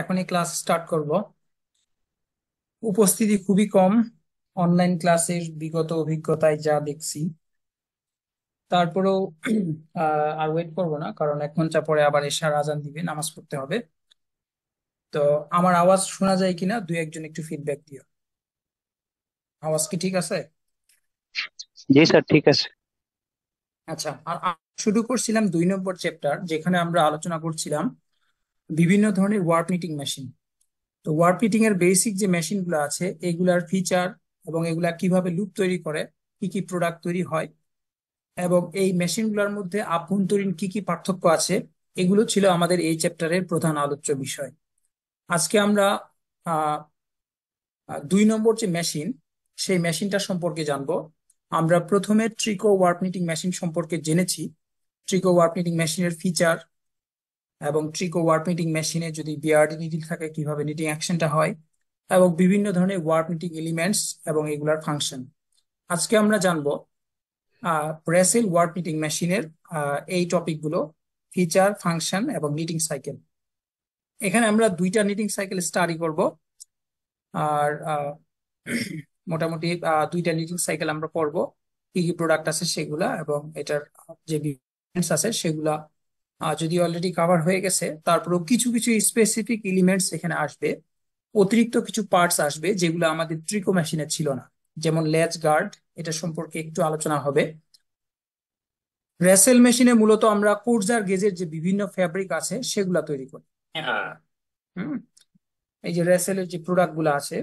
এখনই class start করব উপস্থিতি খুবই কম অনলাইন ক্লাসের বিগত অভিজ্ঞতায় যা দেখছি তারপরেও আর ওয়েট করব না কারণ এক ঘন্টা পরে আবার এশার আজান দিবে নামাজ পড়তে হবে তো আমার আওয়াজ শোনা যায় কিনা দুই একজন একটু ফিডব্যাক দিও আওয়াজ কি ঠিক আছে জি স্যার ঠিক আছে আচ্ছা আর শুরু করছিলাম দুই নম্বর চ্যাপ্টার যেখানে আমরা আলোচনা করছিলাম বিভিন্ন ধরনের ওয়ার্ড মিটিং মেশিন তো ওয়ার্ড মিটিং এর বেসিক যে মেশিনগুলো আছে এগুলার ফিচার এবং এগুলা কিভাবে লুপ তৈরি করে কি কি প্রোডাক্ট তৈরি হয় এবং এই মেশিনগুলোর মধ্যে আভ্যন্তরীণ কি কি পার্থক্য আছে এগুলো ছিল আমাদের এই চ্যাপ্টারের প্রধান আলোচ্য বিষয় আজকে আমরা দুই নম্বর যে মেশিন সেই মেশিনটা সম্পর্কে জানব আমরা প্রথমে ট্রিকো ওয়ার্প মিটিং মেশিন সম্পর্কে জেনেছি ট্রিকো ওয়ার্প মিটিং মেশিনের ফিচার এবং ট্রিকো ও ওয়ার্প নিটিং মেশিনে যদি বিআরডি নিটিং থাকে কিভাবে নিটিং অ্যাকশনটা হয় এবং বিভিন্ন ধরনের ওয়ার্প নিটিং এলিমেন্টস এবং এগুলার ফাংশন আজকে আমরা জানব ব্রেসেল ওয়ার্প নিটিং মেশিনের এই টপিকগুলো ফিচার ফাংশন এবং নিটিং সাইকেল এখানে আমরা দুইটা নিটিং সাইকেল স্টাডি করব আর মোটামুটি দুইটা নিটিং সাইকেল আমরা পড়ব কি কি প্রোডাক্ট আছে সেগুলা এবং এটার যে আছে সেগুলা যদি অলরেডি কাভার হয়ে গেছে তারপরেও কিছু কিছু স্পেসিফিক এলিমেন্টস এখানে আসবে অতিরিক্ত কিছু পার্টস আসবে যেগুলো আমাদের ট্রিকো মেশিনে ছিল না যেমন ল্যাচ গার্ড এটা সম্পর্কে একটু আলোচনা হবে রেসেল মেশিনে মূলত আমরা কোর্জার গেজের যে বিভিন্ন ফ্যাব্রিক আছে সেগুলা তৈরি করি হ্যাঁ। হুম এই যে রেসেলের যে প্রোডাক্ট গুলো আছে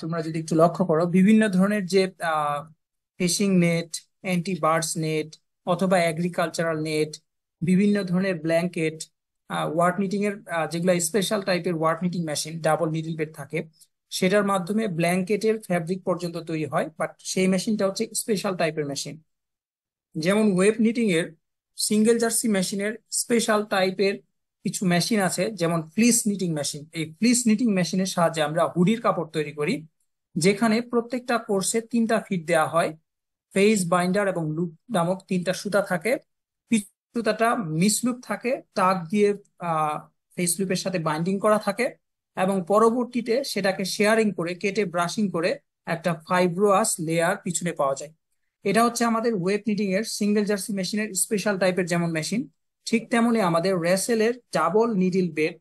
তোমরা যদি একটু লক্ষ্য করো বিভিন্ন ধরনের যে fishing net anti birds net অথবা এগ্রিকালচারাল নেট বিভিন্ন ধরনের ব্ল্যাঙ্কেট ওয়ার্ড মিটিং এর যেগুলো স্পেশাল টাইপের warp knitting machine double needle bed থাকে সেটার মাধ্যমে ব্ল্যাঙ্কেটের ফ্যাব্রিক পর্যন্ত তৈরি হয় বাট সেই মেশিনটা হচ্ছে স্পেশাল টাইপের মেশিন যেমন ওয়েব নিটিং এর সিঙ্গেল জার্সি মেশিনের স্পেশাল টাইপের কিছু মেশিন আছে যেমন ফ্লিস নিটিং মেশিন এই ফ্লিস নিটিং মেশিনের সাহায্যে আমরা হুডির কাপড় তৈরি করি যেখানে প্রত্যেকটা কোর্সে তিনটা ফিট দেওয়া হয় ফেস বাইন্ডার এবং লুপ নামক তিনটা সুতা থাকে শত্রুতাটা মিসলুপ থাকে টাক দিয়ে ফেস লুপের সাথে বাইন্ডিং করা থাকে এবং পরবর্তীতে সেটাকে শেয়ারিং করে কেটে ব্রাশিং করে একটা ফাইব্রোয়াস লেয়ার পিছনে পাওয়া যায় এটা হচ্ছে আমাদের ওয়েব নিডিং এর সিঙ্গেল জার্সি মেশিনের স্পেশাল টাইপের যেমন মেশিন ঠিক তেমনি আমাদের রেসেল এর ডাবল নিডিল বেড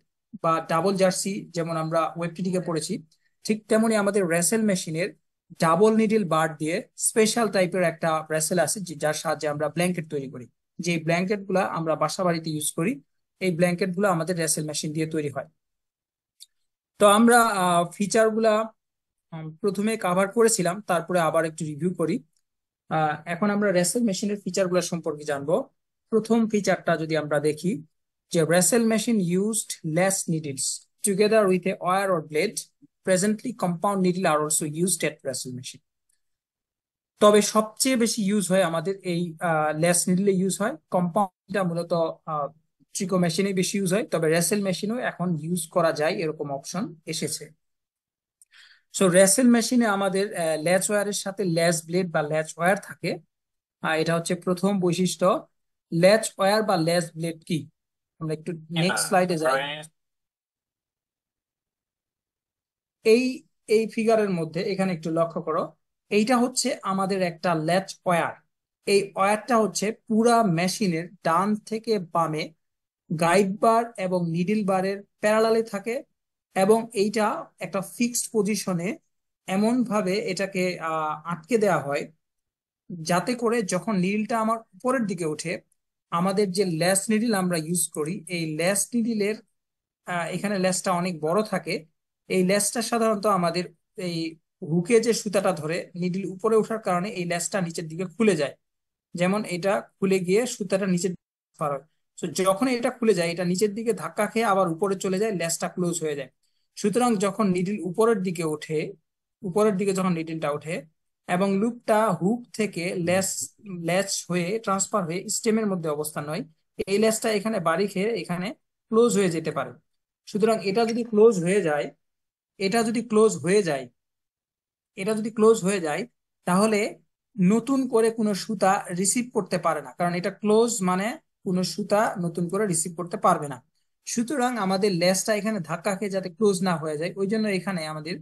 বা ডাবল জার্সি যেমন আমরা ওয়েব নিডিং এ পড়েছি ঠিক তেমনি আমাদের রেসেল মেশিনের ডাবল নিডিল বার দিয়ে স্পেশাল টাইপের একটা রেসেল আছে যার সাহায্যে আমরা ব্ল্যাঙ্কেট তৈরি করি যে ব্ল্যাঙ্কেট গুলা আমরা বাসা বাড়িতে ইউজ করি এই ব্ল্যাঙ্কেট গুলো আমাদের রেসেল মেশিন দিয়ে তৈরি হয় তো আমরা ফিচার গুলা প্রথমে কাভার করেছিলাম তারপরে আবার একটু রিভিউ করি এখন আমরা রেসেল মেশিনের ফিচার গুলা সম্পর্কে জানবো প্রথম ফিচারটা যদি আমরা দেখি যে raschel machine used latch needles together with a wire or blade presently compound needle are also used at raschel machine তবে সবচেয়ে বেশি ইউজ হয় আমাদের এই লেস নিডলে ইউজ হয় কম্পাউন্ডটা মূলত ট্রিকো মেশিনে বেশি ইউজ হয় তবে রেসেল মেশিনও এখন ইউজ করা যায় এরকম অপশন এসেছে সো রেসেল মেশিনে আমাদের ল্যাচ ওয়ারের সাথে ল্যাচ ব্লেড বা ল্যাচ ওয়ার থাকে এটা হচ্ছে প্রথম বৈশিষ্ট্য ল্যাচ ওয়ার বা ল্যাচ ব্লেড কি আমরা একটু নেক্সট হ্যাঁ, স্লাইডে যাই এই এই ফিগারের মধ্যে এখানে একটু লক্ষ্য করো এইটা হচ্ছে আমাদের একটা ল্যাচ ওয়ার এই ওয়ারটা হচ্ছে পুরা মেশিনের ডান থেকে বামে গাইড বার এবং নিডিল বারের প্যারালালে থাকে এবং এইটা একটা ফিক্সড পজিশনে এমনভাবে এটাকে আটকে দেওয়া হয় যাতে করে যখন নিডিলটা আমার উপরের দিকে ওঠে আমাদের যে ল্যাস নিডিল আমরা ইউজ করি এই ল্যাস নিডিলের এখানে ল্যাসটা অনেক বড় থাকে এই ল্যাসটা সাধারণত আমাদের এই হুকে যে সুতাটা ধরে নিডল উপরে ওঠার কারণে এই ল্যাসটা নিচের দিকে খুলে যায় যেমন এটা খুলে গিয়ে সুতাটা নিচের পার হয় তো যখন এটা খুলে যায় এটা নিচের দিকে ধাক্কা খেয়ে আবার উপরে চলে যায় ল্যাসটা ক্লোজ হয়ে যায় সুতরাং যখন নিডিল উপরের দিকে ওঠে উপরের দিকে যখন নিডিলটা ওঠে এবং লুপটা হুক থেকে ল্যাস ল্যাচ হয়ে ট্রান্সফার হয়ে স্টেমের মধ্যে অবস্থান হয় এই ল্যাসটা এখানে বাড়ি খেয়ে এখানে ক্লোজ হয়ে যেতে পারে সুতরাং এটা যদি ক্লোজ হয়ে যায় এটা যদি ক্লোজ হয়ে যায় এটা যদি ক্লোজ হয়ে যায় তাহলে নতুন করে কোনো সুতা রিসিভ করতে পারে না কারণ এটা ক্লোজ মানে কোনো সুতা নতুন করে রিসিভ করতে পারবে না সুতরাং আমাদের লেসটা এখানে ধাক্কা খেয়ে যাতে ক্লোজ না হয়ে যায় ওই জন্য এখানে আমাদের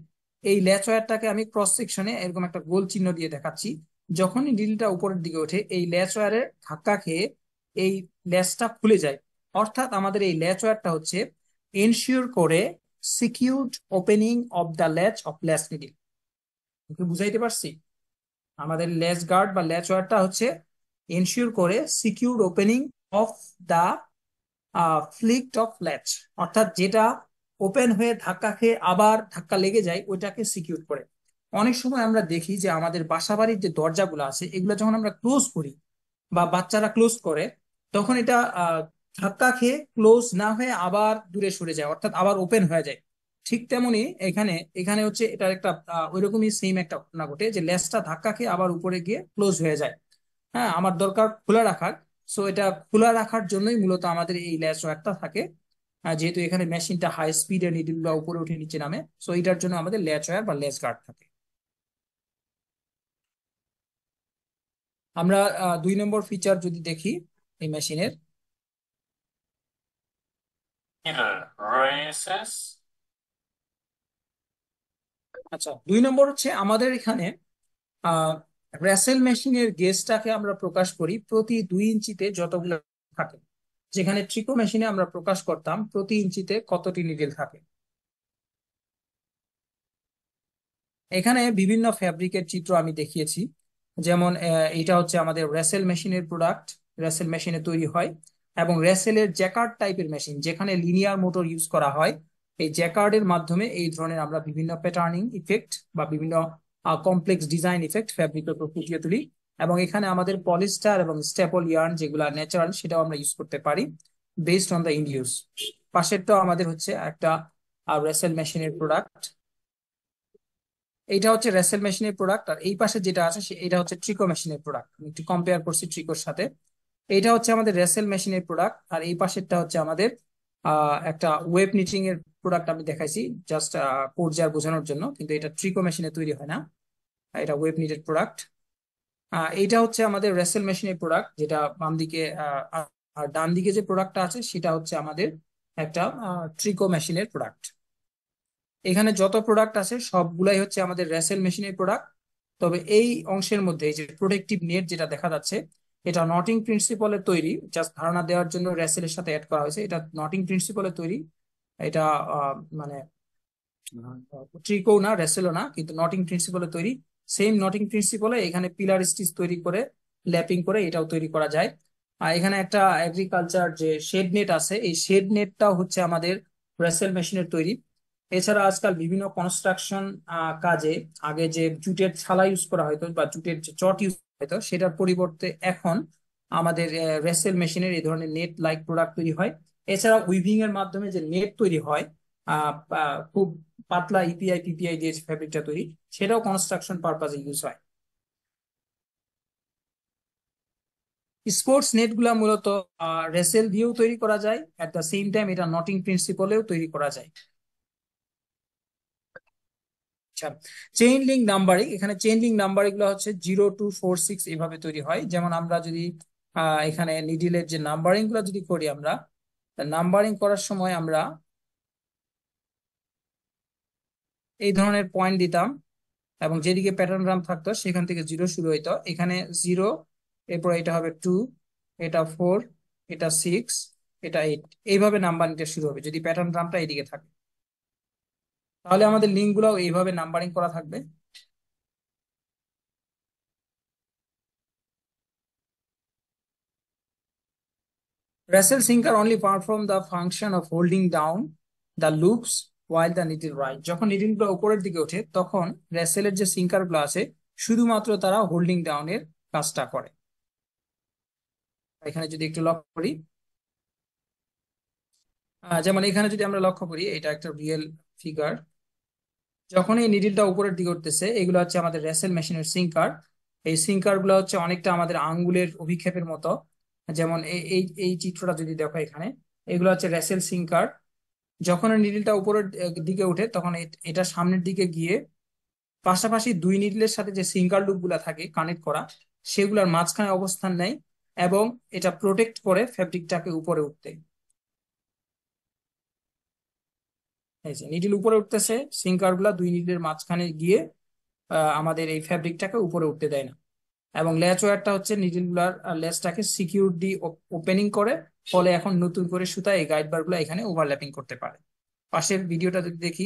এই লেচ ওয়ারটাকে আমি ক্রস সেকশনে এরকম একটা গোল চিহ্ন দিয়ে দেখাচ্ছি যখনই ডিলটা উপরের দিকে ওঠে এই লেচ ওয়ারের ধাক্কা খেয়ে এই লেসটা খুলে যায় অর্থাৎ আমাদের এই লেচ ওয়ারটা হচ্ছে এনশিওর করে secured opening of the latch of latch needle একটু বুঝাইতে পারছি আমাদের ল্যাচ গার্ড বা ল্যাচ ওয়ারটা হচ্ছে এনশিওর করে secure opening of the flicked of latch অর্থাৎ যেটা ওপেন হয়ে ধাক্কা খেয়ে আবার ধাক্কা লেগে যায় ওইটাকে সিকিউর করে অনেক সময় আমরা দেখি যে আমাদের বাসা বাড়ির যে দরজাগুলো আছে এগুলো যখন আমরা ক্লোজ করি বা বাচ্চারা ক্লোজ করে তখন এটা ধাক্কা খেয়ে ক্লোজ না হয়ে আবার দূরে সরে যায় অর্থাৎ আবার ওপেন হয়ে যায় ঠিক তেমনি এখানে এখানে হচ্ছে এটার একটা ওইরকমই সেম একটা ঘটনা ঘটে যে লেসটা ধাক্কা খেয়ে আবার উপরে গিয়ে ক্লোজ হয়ে যায় হ্যাঁ আমার দরকার খোলা রাখার সো এটা খোলা রাখার জন্যই মূলত আমাদের এই ল্যাস একটা থাকে যেহেতু এখানে মেশিনটা হাই স্পিডে বা উপরে উঠে নিচে নামে সো এটার জন্য আমাদের ল্যাচ ওয়ার বা লেস গার্ড থাকে আমরা দুই নম্বর ফিচার যদি দেখি এই মেশিনের আচ্ছা দুই নম্বর হচ্ছে আমাদের এখানে রেসেল মেশিনের গেজটাকে আমরা প্রকাশ করি প্রতি দুই ইঞ্চিতে যতগুলো থাকে যেখানে ট্রিকো মেশিনে আমরা প্রকাশ করতাম প্রতি ইঞ্চিতে কতটি নিডেল থাকে এখানে বিভিন্ন ফ্যাব্রিকের চিত্র আমি দেখিয়েছি যেমন এটা হচ্ছে আমাদের রেসেল মেশিনের প্রোডাক্ট রেসেল মেশিনে তৈরি হয় এবং রেসেলের জ্যাকার্ড টাইপের মেশিন যেখানে লিনিয়ার মোটর ইউজ করা হয় এই জ্যাকার্ডের মাধ্যমে এই ধরনের আমরা বিভিন্ন প্যাটার্নিং ইফেক্ট বা বিভিন্ন কমপ্লেক্স ডিজাইন ইফেক্ট ফ্যাব্রিকের উপর ফুটিয়ে তুলি এবং এখানে আমাদের পলিস্টার এবং স্টেপল ইয়ার্ন যেগুলো ন্যাচারাল সেটাও আমরা ইউজ করতে পারি বেসড অন দ্য ইন্ডিউস পাশেরটাও আমাদের হচ্ছে একটা রেসেল মেশিনের প্রোডাক্ট এইটা হচ্ছে রেসেল মেশিনের প্রোডাক্ট আর এই পাশে যেটা আছে এটা হচ্ছে ট্রিকো মেশিনের প্রোডাক্ট একটু কম্পেয়ার করছি ট্রিকোর সাথে এটা হচ্ছে আমাদের রেসেল মেশিনের প্রোডাক্ট আর এই পাশেরটা হচ্ছে আমাদের একটা ওয়েব নিটিং এর প্রোডাক্ট আমি দেখাইছি জাস্ট পর্যায় বোঝানোর জন্য কিন্তু এটা ট্রিকো মেশিনে তৈরি হয় না এটা ওয়েব নিডেড প্রোডাক্ট এইটা হচ্ছে আমাদের রেসেল মেশিনের প্রোডাক্ট যেটা বাম দিকে আর ডান দিকে যে প্রোডাক্টটা আছে সেটা হচ্ছে আমাদের একটা ট্রিকো মেশিনের প্রোডাক্ট এখানে যত প্রোডাক্ট আছে সবগুলাই হচ্ছে আমাদের রেসেল মেশিনের প্রোডাক্ট তবে এই অংশের মধ্যে এই যে প্রোটেকটিভ নেট যেটা দেখা যাচ্ছে এটা নটিং প্রিন্সিপালের তৈরি জাস্ট ধারণা দেওয়ার জন্য রেসেলের সাথে অ্যাড করা হয়েছে এটা নটিং প্রিন্সিপালের তৈরি এটা মানে ট্রিকো না রেসেলো না কিন্তু নটিং প্রিন্সিপালে তৈরি সেম নটিং প্রিন্সিপালে এখানে পিলার স্টিচ তৈরি করে ল্যাপিং করে এটাও তৈরি করা যায় আর এখানে একটা এগ্রিকালচার যে শেড নেট আছে এই শেড নেটটা হচ্ছে আমাদের রেসেল মেশিনের তৈরি এছাড়া আজকাল বিভিন্ন কনস্ট্রাকশন কাজে আগে যে জুটের ছালা ইউজ করা হতো বা জুটের যে চট ইউজ হতো সেটার পরিবর্তে এখন আমাদের রেসেল মেশিনের এই ধরনের নেট লাইক প্রোডাক্ট তৈরি হয় এছাড়া উইভিং এর মাধ্যমে যে নেট তৈরি হয় খুব পাতলা ইপিআই e পিপিআই দিয়ে যে ফ্যাব্রিকটা তৈরি সেটাও কনস্ট্রাকশন পারপাজে ইউজ হয় স্পোর্টস নেট গুলা মূলত রেসেল দিয়েও তৈরি করা যায় অ্যাট দ্য সেম টাইম এটা নটিং প্রিন্সিপলেও তৈরি করা যায় আচ্ছা চেইন লিঙ্ক নাম্বারিং এখানে চেইন লিঙ্ক নাম্বার গুলো হচ্ছে জিরো টু ফোর সিক্স এভাবে তৈরি হয় যেমন আমরা যদি এখানে নিডিলের যে নাম্বারিং গুলো যদি করি আমরা তা নাম্বারিং করার সময় আমরা এই ধরনের পয়েন্ট দিতাম এবং যেদিকে প্যাটার্ন রাম থাকতো সেখান থেকে জিরো শুরু হইতো এখানে জিরো এরপর এটা হবে টু এটা ফোর এটা সিক্স এটা এইট এইভাবে নাম্বারিংটা শুরু হবে যদি প্যাটার্ন গ্রামটা এইদিকে থাকে তাহলে আমাদের লিঙ্কগুলো এইভাবে নাম্বারিং করা থাকবে Wrestle sinker only perform the function of holding down the loops while the needle rise. যখন needle গুলো উপরের দিকে ওঠে তখন রেসেলের যে সিঙ্কার গুলো আছে শুধুমাত্র তারা হোল্ডিং ডাউনের কাজটা করে এখানে যদি একটু লক্ষ্য করি যেমন এখানে যদি আমরা লক্ষ্য করি এটা একটা রিয়েল ফিগার যখন এই নিডিলটা উপরের দিকে উঠতেছে এগুলো হচ্ছে আমাদের রেসেল মেশিনের সিঙ্কার এই সিঙ্কার গুলো হচ্ছে অনেকটা আমাদের আঙ্গুলের অভিক্ষেপের মতো যেমন এই এই চিত্রটা যদি দেখো এখানে এগুলো হচ্ছে রেসেল সিঙ্কার যখন নিডিলটা উপরের দিকে উঠে তখন এটা সামনের দিকে গিয়ে পাশাপাশি দুই নিডলের সাথে যে সিঙ্গার লুপগুলো থাকে কানেক্ট করা সেগুলোর মাঝখানে অবস্থান নেয় এবং এটা প্রোটেক্ট করে ফ্যাব্রিকটাকে উপরে উঠতে নিডিল উপরে উঠতেছে সিঙ্কার গুলা দুই নিডলের মাঝখানে গিয়ে আমাদের এই ফ্যাব্রিকটাকে উপরে উঠতে দেয় না এবং ল্যাচ ওয়ারটা হচ্ছে নিডল ব্লার লেসটাকে সিকিউর দি ওপেনিং করে ফলে এখন নতুন করে সুতা এই গাইড বারগুলো এখানে ওভারল্যাপিং করতে পারে পাশের ভিডিওটা যদি দেখি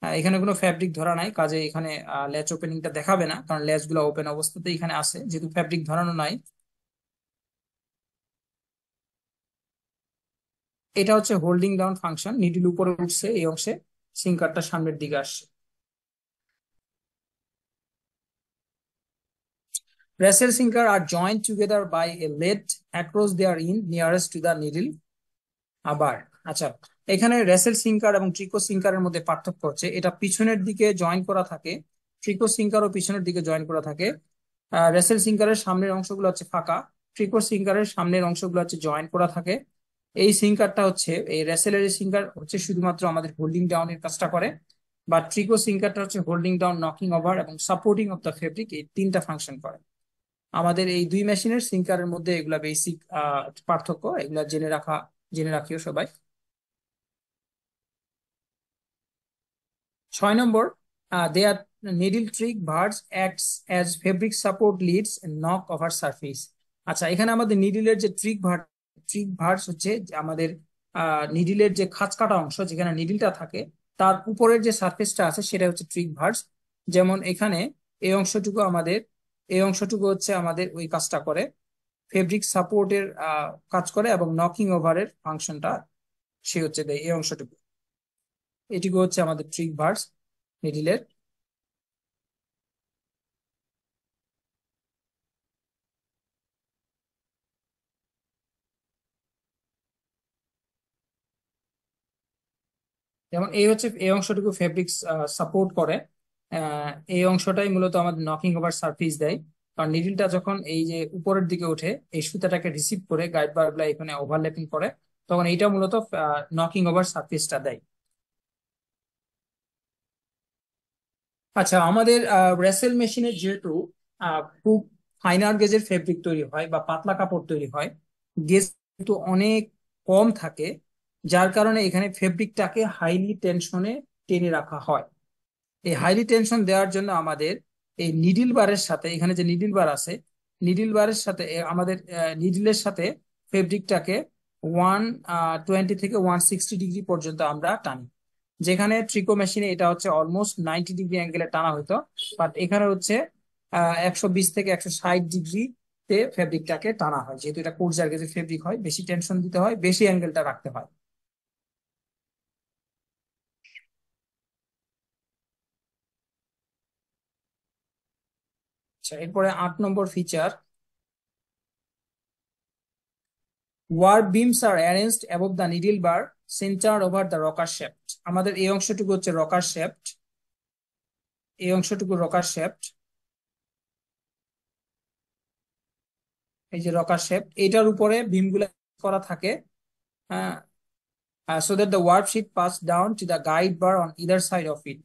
হ্যাঁ, এখানে কোনো ফ্যাব্রিক ধরা নাই কাজে এখানে ল্যাচ ওপেনিংটা দেখাবে না কারণ ল্যাচগুলো ওপেন অবস্থাতে এখানে আছে যেহেতু ফ্যাব্রিক ধরানো নাই এটা হচ্ছে হোল্ডিং ডাউন ফাংশন নিডিল উপরে উঠছে এই অংশে সিঙ্কারটা সামনের দিকে আসছে Pressure sinker are joined together by a lead across their end nearest to the needle. আবার আচ্ছা এখানে রেসেল সিঙ্কার এবং ট্রিকো সিঙ্কারের মধ্যে পার্থক্য হচ্ছে এটা পিছনের দিকে জয়েন করা থাকে ট্রিকো সিঙ্কারও পিছনের দিকে জয়েন করা থাকে রেসেল সিঙ্কারের সামনের অংশগুলো হচ্ছে ফাঁকা ট্রিকো সিঙ্কারের সামনের অংশগুলো হচ্ছে জয়েন করা থাকে এই সিঙ্কারটা হচ্ছে এই রেসেলের সিঙ্কার হচ্ছে শুধুমাত্র আমাদের হোল্ডিং ডাউন এর কাজটা করে বা ট্রিকো সিঙ্কারটা হচ্ছে হোল্ডিং ডাউন নকিং ওভার এবং সাপোর্টিং অফ দ্য ফেব্রিক এই তিনটা ফাংশন করে আমাদের এই দুই মেশিনের সিঙ্কারের মধ্যে এগুলা বেসিক পার্থক্য এগুলা জেনে রাখা জেনে রাখিও সবাই ছয় নম্বর their needle trick verge acts as fabric support leads knock over surface আচ্ছা এখানে আমাদের নিডিলের যে ট্রিক ভার্স ট্রিক ভার্স হচ্ছে আমাদের নিডিলের যে খাঁজ কাটা অংশ যেখানে নিডিলটা থাকে তার উপরের যে সার্ফেসটা আছে সেটা হচ্ছে ট্রিক ভার্স যেমন এখানে এই অংশটুকু আমাদের এই অংশটুকু হচ্ছে আমাদের ওই কাজটা করে ফেব্রিক সাপোর্টের কাজ করে এবং নকিং ওভারের ফাংশনটা সে হচ্ছে দেয় এই অংশটুকু এটুকু হচ্ছে আমাদের ট্রিক ভার্স মিডিলের যেমন এই হচ্ছে এই অংশটুকু ফেব্রিক সাপোর্ট করে এই অংশটাই মূলত আমাদের নকিং ওভার সার্ফিস দেয় কারণ নিডিলটা যখন এই যে উপরের দিকে ওঠে এই সুতাটাকে রিসিভ করে গাইড বারগুলা এখানে ওভারল্যাপিং করে তখন এইটা মূলত নকিং ওভার সার্ফিসটা দেয় আচ্ছা আমাদের রেসেল মেশিনের যেহেতু খুব ফাইনার গেজের ফেব্রিক তৈরি হয় বা পাতলা কাপড় তৈরি হয় গেজ কিন্তু অনেক কম থাকে যার কারণে এখানে ফেব্রিকটাকে হাইলি টেনশনে টেনে রাখা হয় এই হাইলি টেনশন দেওয়ার জন্য আমাদের এই নিডিল বারের সাথে এখানে যে নিডিল বার আছে নিডিল বারের সাথে আমাদের নিডিলের সাথে ফেব্রিকটাকে ওয়ান টোয়েন্টি থেকে ওয়ান সিক্সটি ডিগ্রি পর্যন্ত আমরা টানি যেখানে ট্রিকো মেশিনে এটা হচ্ছে অলমোস্ট নাইনটি ডিগ্রি অ্যাঙ্গেলে টানা হইতো বাট এখানে হচ্ছে একশো বিশ থেকে একশো ষাট ডিগ্রিতে ফেব্রিকটাকে টানা হয় যেহেতু এটা কোর্স জার্গেজের ফেব্রিক হয় বেশি টেনশন দিতে হয় বেশি অ্যাঙ্গেলটা রাখতে হয় আচ্ছা এরপরে আট নম্বর feature warp beams are arranged above the needle bar center over the rocker shaft আমাদের এই অংশটুকু হচ্ছে রকার শেপ্ট এই অংশটুকু রকার শেপ্ট এই যে রকার শেপ এটার উপরে ভীমগুলো করা থাকে হ্যাঁ so that the warp sheet pass down to the guide bar on either side of it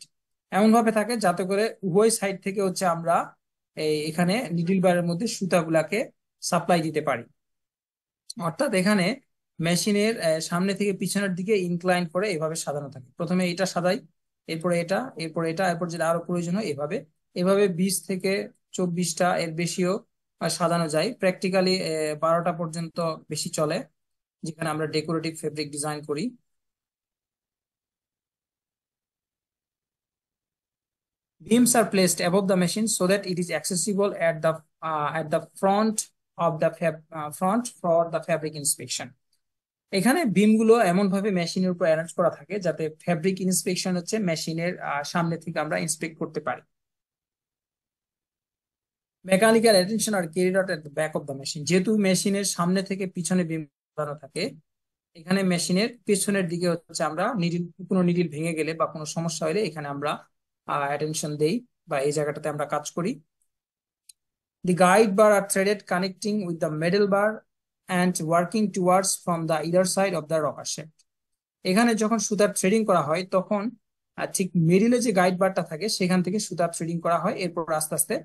এমন ভাবে থাকে যাতে করে উভয় সাইড থেকে হচ্ছে আমরা এখানে নিডিল বারের মধ্যে সুতাগুলাকে সাপ্লাই দিতে পারি অর্থাৎ এখানে মেশিনের সামনে থেকে পিছনের দিকে ইনক্লাইন করে এভাবে সাজানো থাকে প্রথমে এটা সাদাই এরপরে এটা এরপরে এটা এরপর যেটা আরো প্রয়োজন হয় এভাবে এভাবে বিশ থেকে চব্বিশটা এর বেশিও সাজানো যায় প্র্যাকটিক্যালি বারোটা পর্যন্ত বেশি চলে যেখানে আমরা ডেকোরেটিভ ফেব্রিক ডিজাইন করি Beams are placed above the machine so that it is accessible at the uh, at the front of the fab, uh, front for the fabric inspection এখানে বিমগুলো এমন ভাবে মেশিনের উপর অ্যারেঞ্জ করা থাকে যাতে ফ্যাব্রিক ইন্সপেকশন হচ্ছে মেশিনের সামনে থেকে আমরা ইন্সপেক্ট করতে পারি mechanical attention are carried out at the back of the machine যেহেতু মেশিনের সামনে থেকে পিছনে বিম ধরা থাকে এখানে মেশিনের পিছনের দিকে হচ্ছে আমরা নিডিল কোনো নিডিল ভেঙে গেলে বা কোনো সমস্যা হলে এখানে আমরা অ্যাটেনশন দেই বা এই জায়গাটাতে আমরা কাজ করি the guide bar are threaded connecting with the needle bar and working towards from the either side of the rocker shaft. এখানে যখন সুতার থ্রেডিং করা হয় তখন ঠিক মিডিলে যে গাইড বারটা থাকে সেখান থেকে সুতার থ্রেডিং করা হয় এরপর আস্তে আস্তে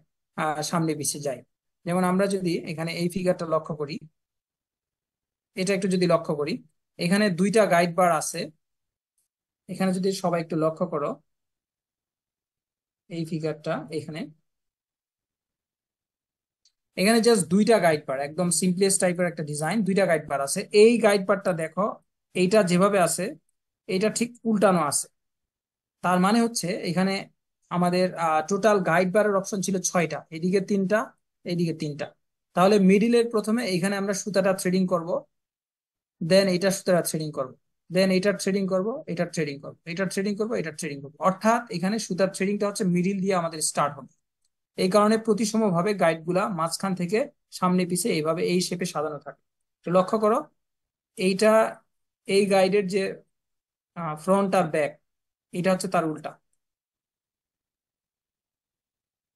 সামনে পিছিয়ে যায় যেমন আমরা যদি এখানে এই ফিগারটা লক্ষ্য করি এটা একটু যদি লক্ষ্য করি এখানে দুইটা গাইড বার আছে এখানে যদি সবাই একটু লক্ষ্য করো এই ফিগারটা এখানে এখানে জাস্ট দুইটা গাইড পার একদম সিম্পলেস্ট টাইপের একটা ডিজাইন দুইটা গাইড পার আছে এই গাইড পারটা দেখো এইটা যেভাবে আছে এটা ঠিক উল্টানো আছে তার মানে হচ্ছে এখানে আমাদের টোটাল গাইড বারের অপশন ছিল ছয়টা এদিকে তিনটা এদিকে তিনটা তাহলে মিডিলের প্রথমে এখানে আমরা সুতাটা থ্রেডিং করব দেন এটা সুতাটা থ্রেডিং করবো দেন এটার থ্রেডিং করব এটার থ্রেডিং করবো এটার থ্রেডিং করবো এটার থ্রেডিং করবো অর্থাৎ এখানে সুতার থ্রেডিংটা হচ্ছে মিডিল দিয়ে আমাদের স্টার্ট হবে এই কারণে প্রতিসমভাবে গাইডগুলা মাঝখান থেকে সামনে পিছে এইভাবে এই শেপে সাজানো থাকে তো লক্ষ্য করো এইটা এই গাইডের যে ফ্রন্ট আর ব্যাক এটা হচ্ছে তার উল্টা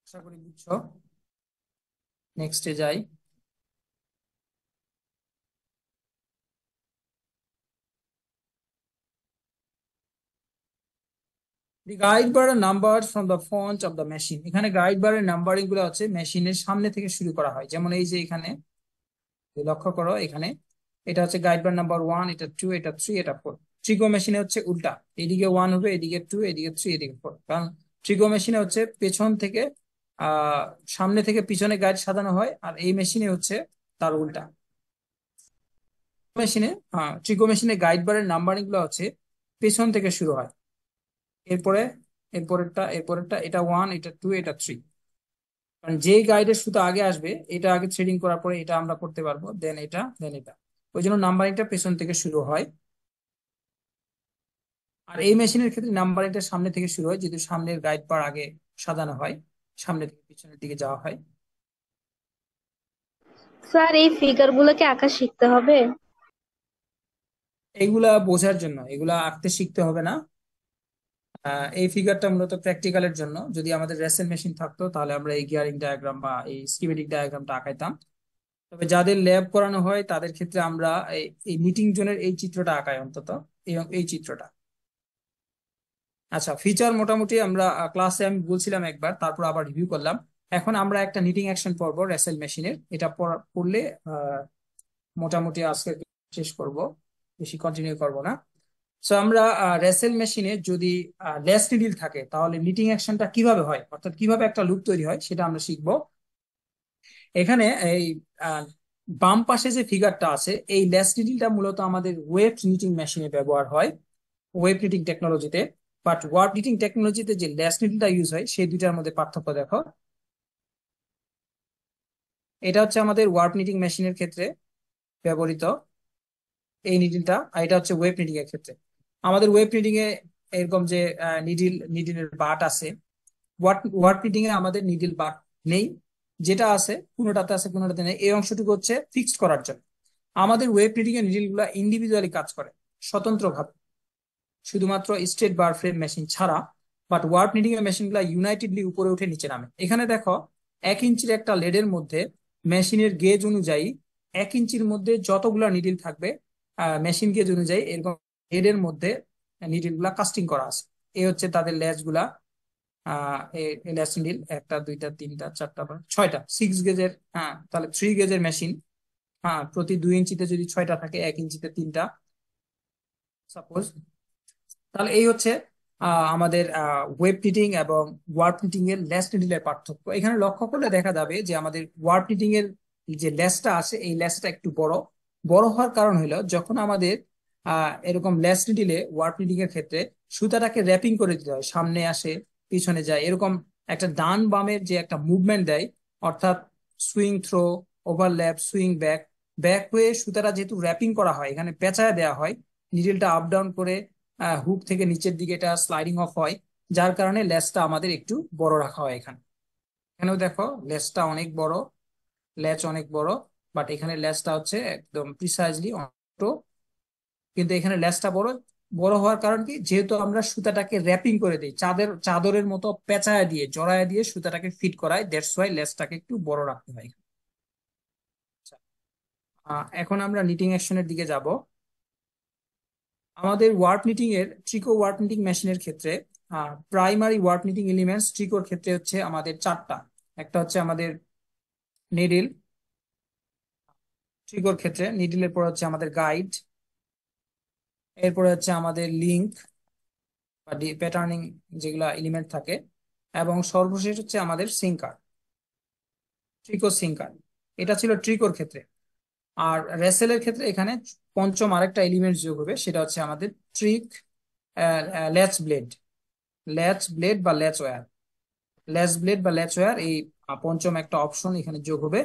আশা করি বুঝছ নেক্সটে যাই the guide bar numbers from the font of the এখানে গাইড বারের নাম্বারিং গুলো আছে মেশিনের সামনে থেকে শুরু করা হয় যেমন এই যে এখানে লক্ষ্য করো এখানে এটা হচ্ছে গাইডবার নাম্বার ওয়ান এটা টু এটা থ্রি এটা ফোর ট্রিগো মেশিনে হচ্ছে উল্টা এদিকে ওয়ান হবে এদিকে টু এদিকে থ্রি এদিকে ফোর কারণ ট্রিগো মেশিনে হচ্ছে পেছন থেকে আহ সামনে থেকে পিছনে গাইড সাজানো হয় আর এই মেশিনে হচ্ছে তার উল্টা মেশিনে হ্যাঁ ট্রিগো মেশিনে গাইড বারের নাম্বারিং গুলো হচ্ছে পেছন থেকে শুরু হয় এরপরে এরপরেরটা এরপরেরটা এটা ওয়ান এটা টু এটা থ্রি কারণ যে গাইডের সুতো আগে আসবে এটা আগে থ্রেডিং করার পরে এটা আমরা করতে পারবো দেন এটা দেন এটা ওই জন্য নাম্বারিংটা পেছন থেকে শুরু হয় আর এই মেশিনের ক্ষেত্রে নাম্বারিংটা সামনে থেকে শুরু হয় যেহেতু সামনের গাইড পার আগে সাজানো হয় সামনে থেকে পিছনের দিকে যাওয়া হয় স্যার এই আঁকা শিখতে হবে এগুলা বোঝার জন্য এগুলা আঁকতে শিখতে হবে না এই ফিগারটা মূলত প্র্যাকটিক্যালের জন্য যদি আমাদের রেসেল মেশিন থাকতো তাহলে আমরা এই গিয়ারিং ডায়াগ্রাম বা এই স্কিমেটিক ডায়াগ্রামটা আঁকাইতাম তবে যাদের ল্যাব করানো হয় তাদের ক্ষেত্রে আমরা এই মিটিং জোনের এই চিত্রটা আঁকাই অন্তত এই চিত্রটা আচ্ছা ফিচার মোটামুটি আমরা ক্লাসে আমি বলছিলাম একবার তারপর আবার রিভিউ করলাম এখন আমরা একটা নিটিং অ্যাকশন পড়ব রেসেল মেশিনের এটা পড়লে মোটামুটি আজকে শেষ করব বেশি কন্টিনিউ করব না সো আমরা রেসেল মেশিনে যদি লেস নিডিল থাকে তাহলে নিটিং অ্যাকশনটা কিভাবে হয় অর্থাৎ কিভাবে একটা লুপ তৈরি হয় সেটা আমরা শিখব এখানে এই বাম পাশে যে ফিগারটা আছে এই লেস নিডিলটা মূলত আমাদের ওয়েব নিটিং মেশিনে ব্যবহার হয় ওয়েব নিটিং টেকনোলজিতে বাট ওয়ার্প নিটিং টেকনোলজিতে যে লেস নিডিলটা ইউজ হয় সেই দুইটার মধ্যে পার্থক্য দেখো এটা হচ্ছে আমাদের ওয়ার্প নিটিং মেশিনের ক্ষেত্রে ব্যবহৃত এই নিডিলটা আর এটা হচ্ছে ওয়েব নিটিং এর ক্ষেত্রে আমাদের ওয়েব প্রিন্টিং এ এরকম যে নিডিল নিডিলের বাট আছে ওয়ার্ড ওয়ার্ড প্রিন্টিং এ আমাদের নিডিল বাট নেই যেটা আছে কোনোটাতে আছে কোনোটাতে নেই এই অংশটুকু হচ্ছে ফিক্সড করার জন্য আমাদের ওয়েব প্রিন্টিং এর নিডিল গুলা ইন্ডিভিজুয়ালি কাজ করে স্বতন্ত্রভাবে শুধুমাত্র স্টেট বার ফ্রেম মেশিন ছাড়া বাট ওয়ার্ড প্রিন্টিং এর মেশিন গুলা ইউনাইটেডলি উপরে উঠে নিচে নামে এখানে দেখো এক ইঞ্চির একটা লেডের মধ্যে মেশিনের গেজ অনুযায়ী এক ইঞ্চির মধ্যে যতগুলো নিডিল থাকবে মেশিন গেজ অনুযায়ী এরকম হেডের মধ্যে নিডিল গুলা কাস্টিং করা আছে এ হচ্ছে তাদের ল্যাচ গুলা ল্যাচ নিডিল একটা দুইটা তিনটা চারটা ছয়টা সিক্স গেজের হ্যাঁ তাহলে থ্রি গেজের মেশিন হ্যাঁ প্রতি দুই ইঞ্চিতে যদি ছয়টা থাকে এক ইঞ্চিতে তিনটা সাপোজ তাহলে এই হচ্ছে আমাদের ওয়েব নিটিং এবং ওয়ার্প নিটিং এর লেস নিটিং এর পার্থক্য এখানে লক্ষ্য করলে দেখা যাবে যে আমাদের ওয়ার্প নিটিং এর যে লেসটা আছে এই লেসটা একটু বড় বড় হওয়ার কারণ হলো যখন আমাদের এরকম লেস নিডিলে ওয়ার্প নিডিং এর ক্ষেত্রে সুতাটাকে র্যাপিং করে দিতে হয় সামনে আসে পিছনে যায় এরকম একটা ডান বামের যে একটা মুভমেন্ট দেয় অর্থাৎ swing through overlap swing back back হয়ে সুতাটা যেহেতু র্যাপিং করা হয় এখানে পেঁচায় দেওয়া হয় নিডেলটা আপ ডাউন করে হুক থেকে নিচের দিকে এটা স্লাইডিং অফ হয় যার কারণে লেসটা আমাদের একটু বড় রাখা হয় এখানে এখানেও দেখো লেসটা অনেক বড় ল্যাচ অনেক বড় বাট এখানে লেসটা হচ্ছে একদম প্রিসাইজলি অটো কিন্তু এখানে লেসটা বড় বড় হওয়ার কারণ কি যেহেতু আমরা সুতাটাকে র্যাপিং করে দিই চাঁদের চাদরের মতো পেঁচায় দিয়ে জড়ায় দিয়ে সুতাটাকে ফিট করায় দেড়শো লেসটাকে একটু বড় রাখতে হয় আচ্ছা, এখন আমরা নিটিং অ্যাকশনের দিকে যাব আমাদের ওয়ার্প নিটিং এর ট্রিকো ওয়ার্প নিটিং মেশিনের ক্ষেত্রে প্রাইমারি ওয়ার্প নিটিং এলিমেন্টস ট্রিকোর ক্ষেত্রে হচ্ছে আমাদের চারটা একটা হচ্ছে আমাদের নিডিল ট্রিকোর ক্ষেত্রে নিডিলের পর হচ্ছে আমাদের গাইড এরপরে হচ্ছে আমাদের লিঙ্ক বা প্যাটার্নিং যেগুলো এলিমেন্ট থাকে এবং সর্বশেষ হচ্ছে আমাদের সিঙ্কার ট্রিকো সিঙ্কার এটা ছিল ট্রিকোর ক্ষেত্রে আর রেসেলের ক্ষেত্রে এখানে পঞ্চম আরেকটা এলিমেন্ট যোগ হবে সেটা হচ্ছে আমাদের trick latch blade latch blade বা ল্যাচ ওয়্যার ল্যাচ ব্লেড বা ল্যাচ ওয়্যার এই পঞ্চম একটা অপশন এখানে যোগ হবে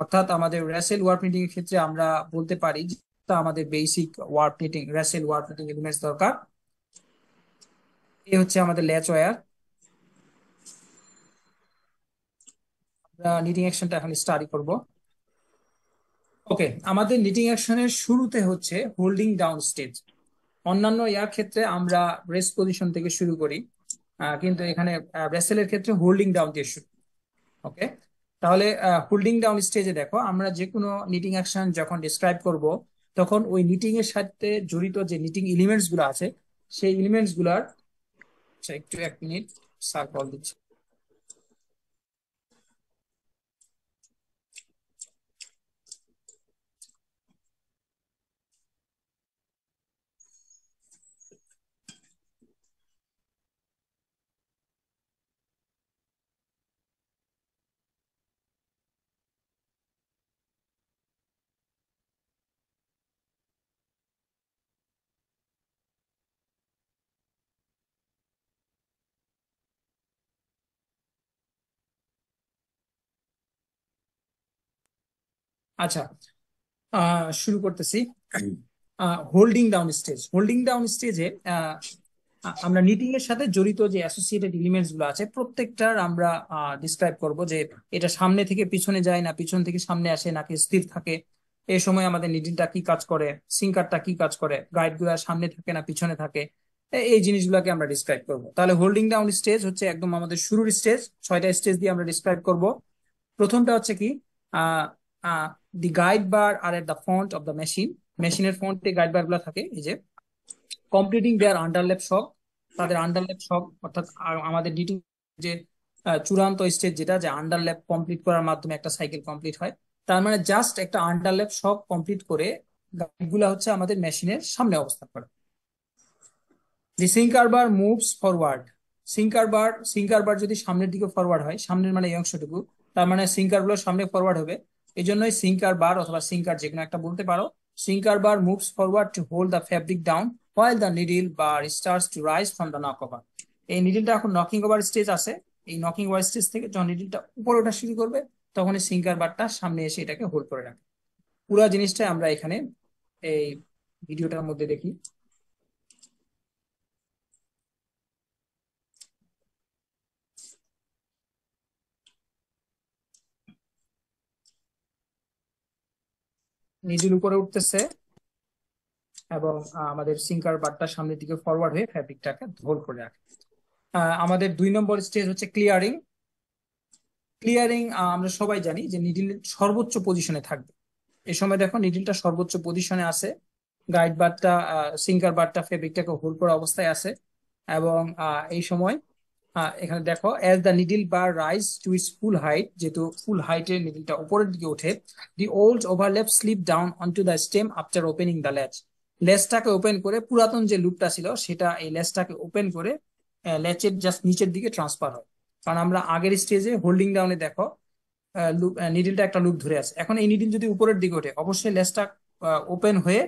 অর্থাৎ আমাদের রেসেল ওয়ার প্রিন্টিং এর ক্ষেত্রে আমরা বলতে পারি তো আমাদের basic warp knitting raschel warp knitting elements দরকার এই হচ্ছে আমাদের ল্যাচ ওয়্যার আমরা নিটিং অ্যাকশনটা এখন স্টাডি করব ওকে আমাদের নিটিং অ্যাকশনের শুরুতে হচ্ছে হোল্ডিং ডাউন স্টেজ অন্যান্য ইয়ার ক্ষেত্রে আমরা রেস পজিশন থেকে শুরু করি কিন্তু এখানে রেসেলের ক্ষেত্রে হোল্ডিং ডাউন দিয়ে শুরু ওকে তাহলে হোল্ডিং ডাউন স্টেজে দেখো আমরা যে কোনো নিটিং অ্যাকশন যখন ডিসক্রাইব করব তখন ওই নিটিং এর সাথে জড়িত যে নিটিং এলিমেন্টস গুলো আছে সেই এলিমেন্টস গুলার আচ্ছা, একটু এক মিনিট স্যার কল দিচ্ছে আচ্ছা শুরু করতেছি holding down stage holding down স্টেজে আমরা নিটিং এর সাথে জড়িত যে অ্যাসোসিয়েটেড এলিমেন্টস গুলো আছে প্রত্যেকটার আমরা ডিসক্রাইব করব যে এটা সামনে থেকে পিছনে যায় না পিছন থেকে সামনে আসে নাকি স্থির থাকে এ সময় আমাদের নিটিংটা কি কাজ করে সিঙ্কারটা কি কাজ করে গাইড গুলো সামনে থাকে না পিছনে থাকে এই জিনিসগুলোকে আমরা ডিসক্রাইব করব তাহলে হোল্ডিং ডাউন স্টেজ হচ্ছে একদম আমাদের শুরুর স্টেজ ছয়টা স্টেজ দিয়ে আমরা ডিসক্রাইব করব প্রথমটা হচ্ছে কি the guide bar are at the front of the machine মেশিনের ফ্রন্টে গাইড বার গুলো থাকে এই যে কমপ্লিটিং দেয়ার আন্ডারল্যাপ শক তাদের আন্ডারল্যাপ শক অর্থাৎ আমাদের ডিটু যে চূড়ান্ত স্টেজ যেটা যে আন্ডারল্যাপ কমপ্লিট করার মাধ্যমে একটা সাইকেল কমপ্লিট হয় তার মানে জাস্ট একটা আন্ডারল্যাপ শক কমপ্লিট করে গাইডগুলো হচ্ছে আমাদের মেশিনের সামনে অবস্থান করে the sinker bar moves forward sinker bar sinker bar যদি সামনের দিকে ফরওয়ার্ড হয় সামনের মানে এই অংশটুকু তার মানে সিঙ্কার গুলো সামনে ফরওয়ার্ড হবে এই জন্যই সিঙ্কার বার অথবা সিঙ্কার যে কোনো একটা বলতে পারো sinker bar moves forward to hold the fabric down while the needle bar starts to rise from the knock over এই নিডিলটা এখন নকিং ওভার স্টেজ আছে এই নকিং ওভার স্টেজ থেকে যখন নিডিলটা উপরে ওঠা শুরু করবে তখন এই সিঙ্কার বারটা সামনে এসে এটাকে হোল্ড করে রাখবে পুরো জিনিসটা আমরা এখানে এই ভিডিওটার মধ্যে দেখি নিজের উপরে উঠতেছে এবং আমাদের সিঙ্কার বারটা সামনের দিকে ফরওয়ার্ড হয়ে ফ্যাব্রিকটাকে ধোল করে রাখে আমাদের দুই নম্বর স্টেজ হচ্ছে ক্লিয়ারিং ক্লিয়ারিং আমরা সবাই জানি যে নিডিল সর্বোচ্চ পজিশনে থাকবে এই সময় দেখো নিডিলটা সর্বোচ্চ পজিশনে আছে গাইড বারটা সিঙ্কার বারটা ফেব্রিকটাকে হোল করা অবস্থায় আছে এবং এই সময় এখানে দেখো as the needle bar rise to its full height যেহেতু ফুল হাইটে নিডিলটা উপরের দিকে ওঠে the old overlap slip down onto the stem after opening the latch লেসটাকে ওপেন করে পুরাতন যে লুপটা ছিল সেটা এই লেসটাকে ওপেন করে ল্যাচের জাস্ট নিচের দিকে ট্রান্সফার হয় কারণ আমরা আগের স্টেজে হোল্ডিং ডাউনে দেখো নিডিলটা একটা লুপ ধরে আছে এখন এই নিডিল যদি উপরের দিকে ওঠে অবশ্যই লেসটা ওপেন হয়ে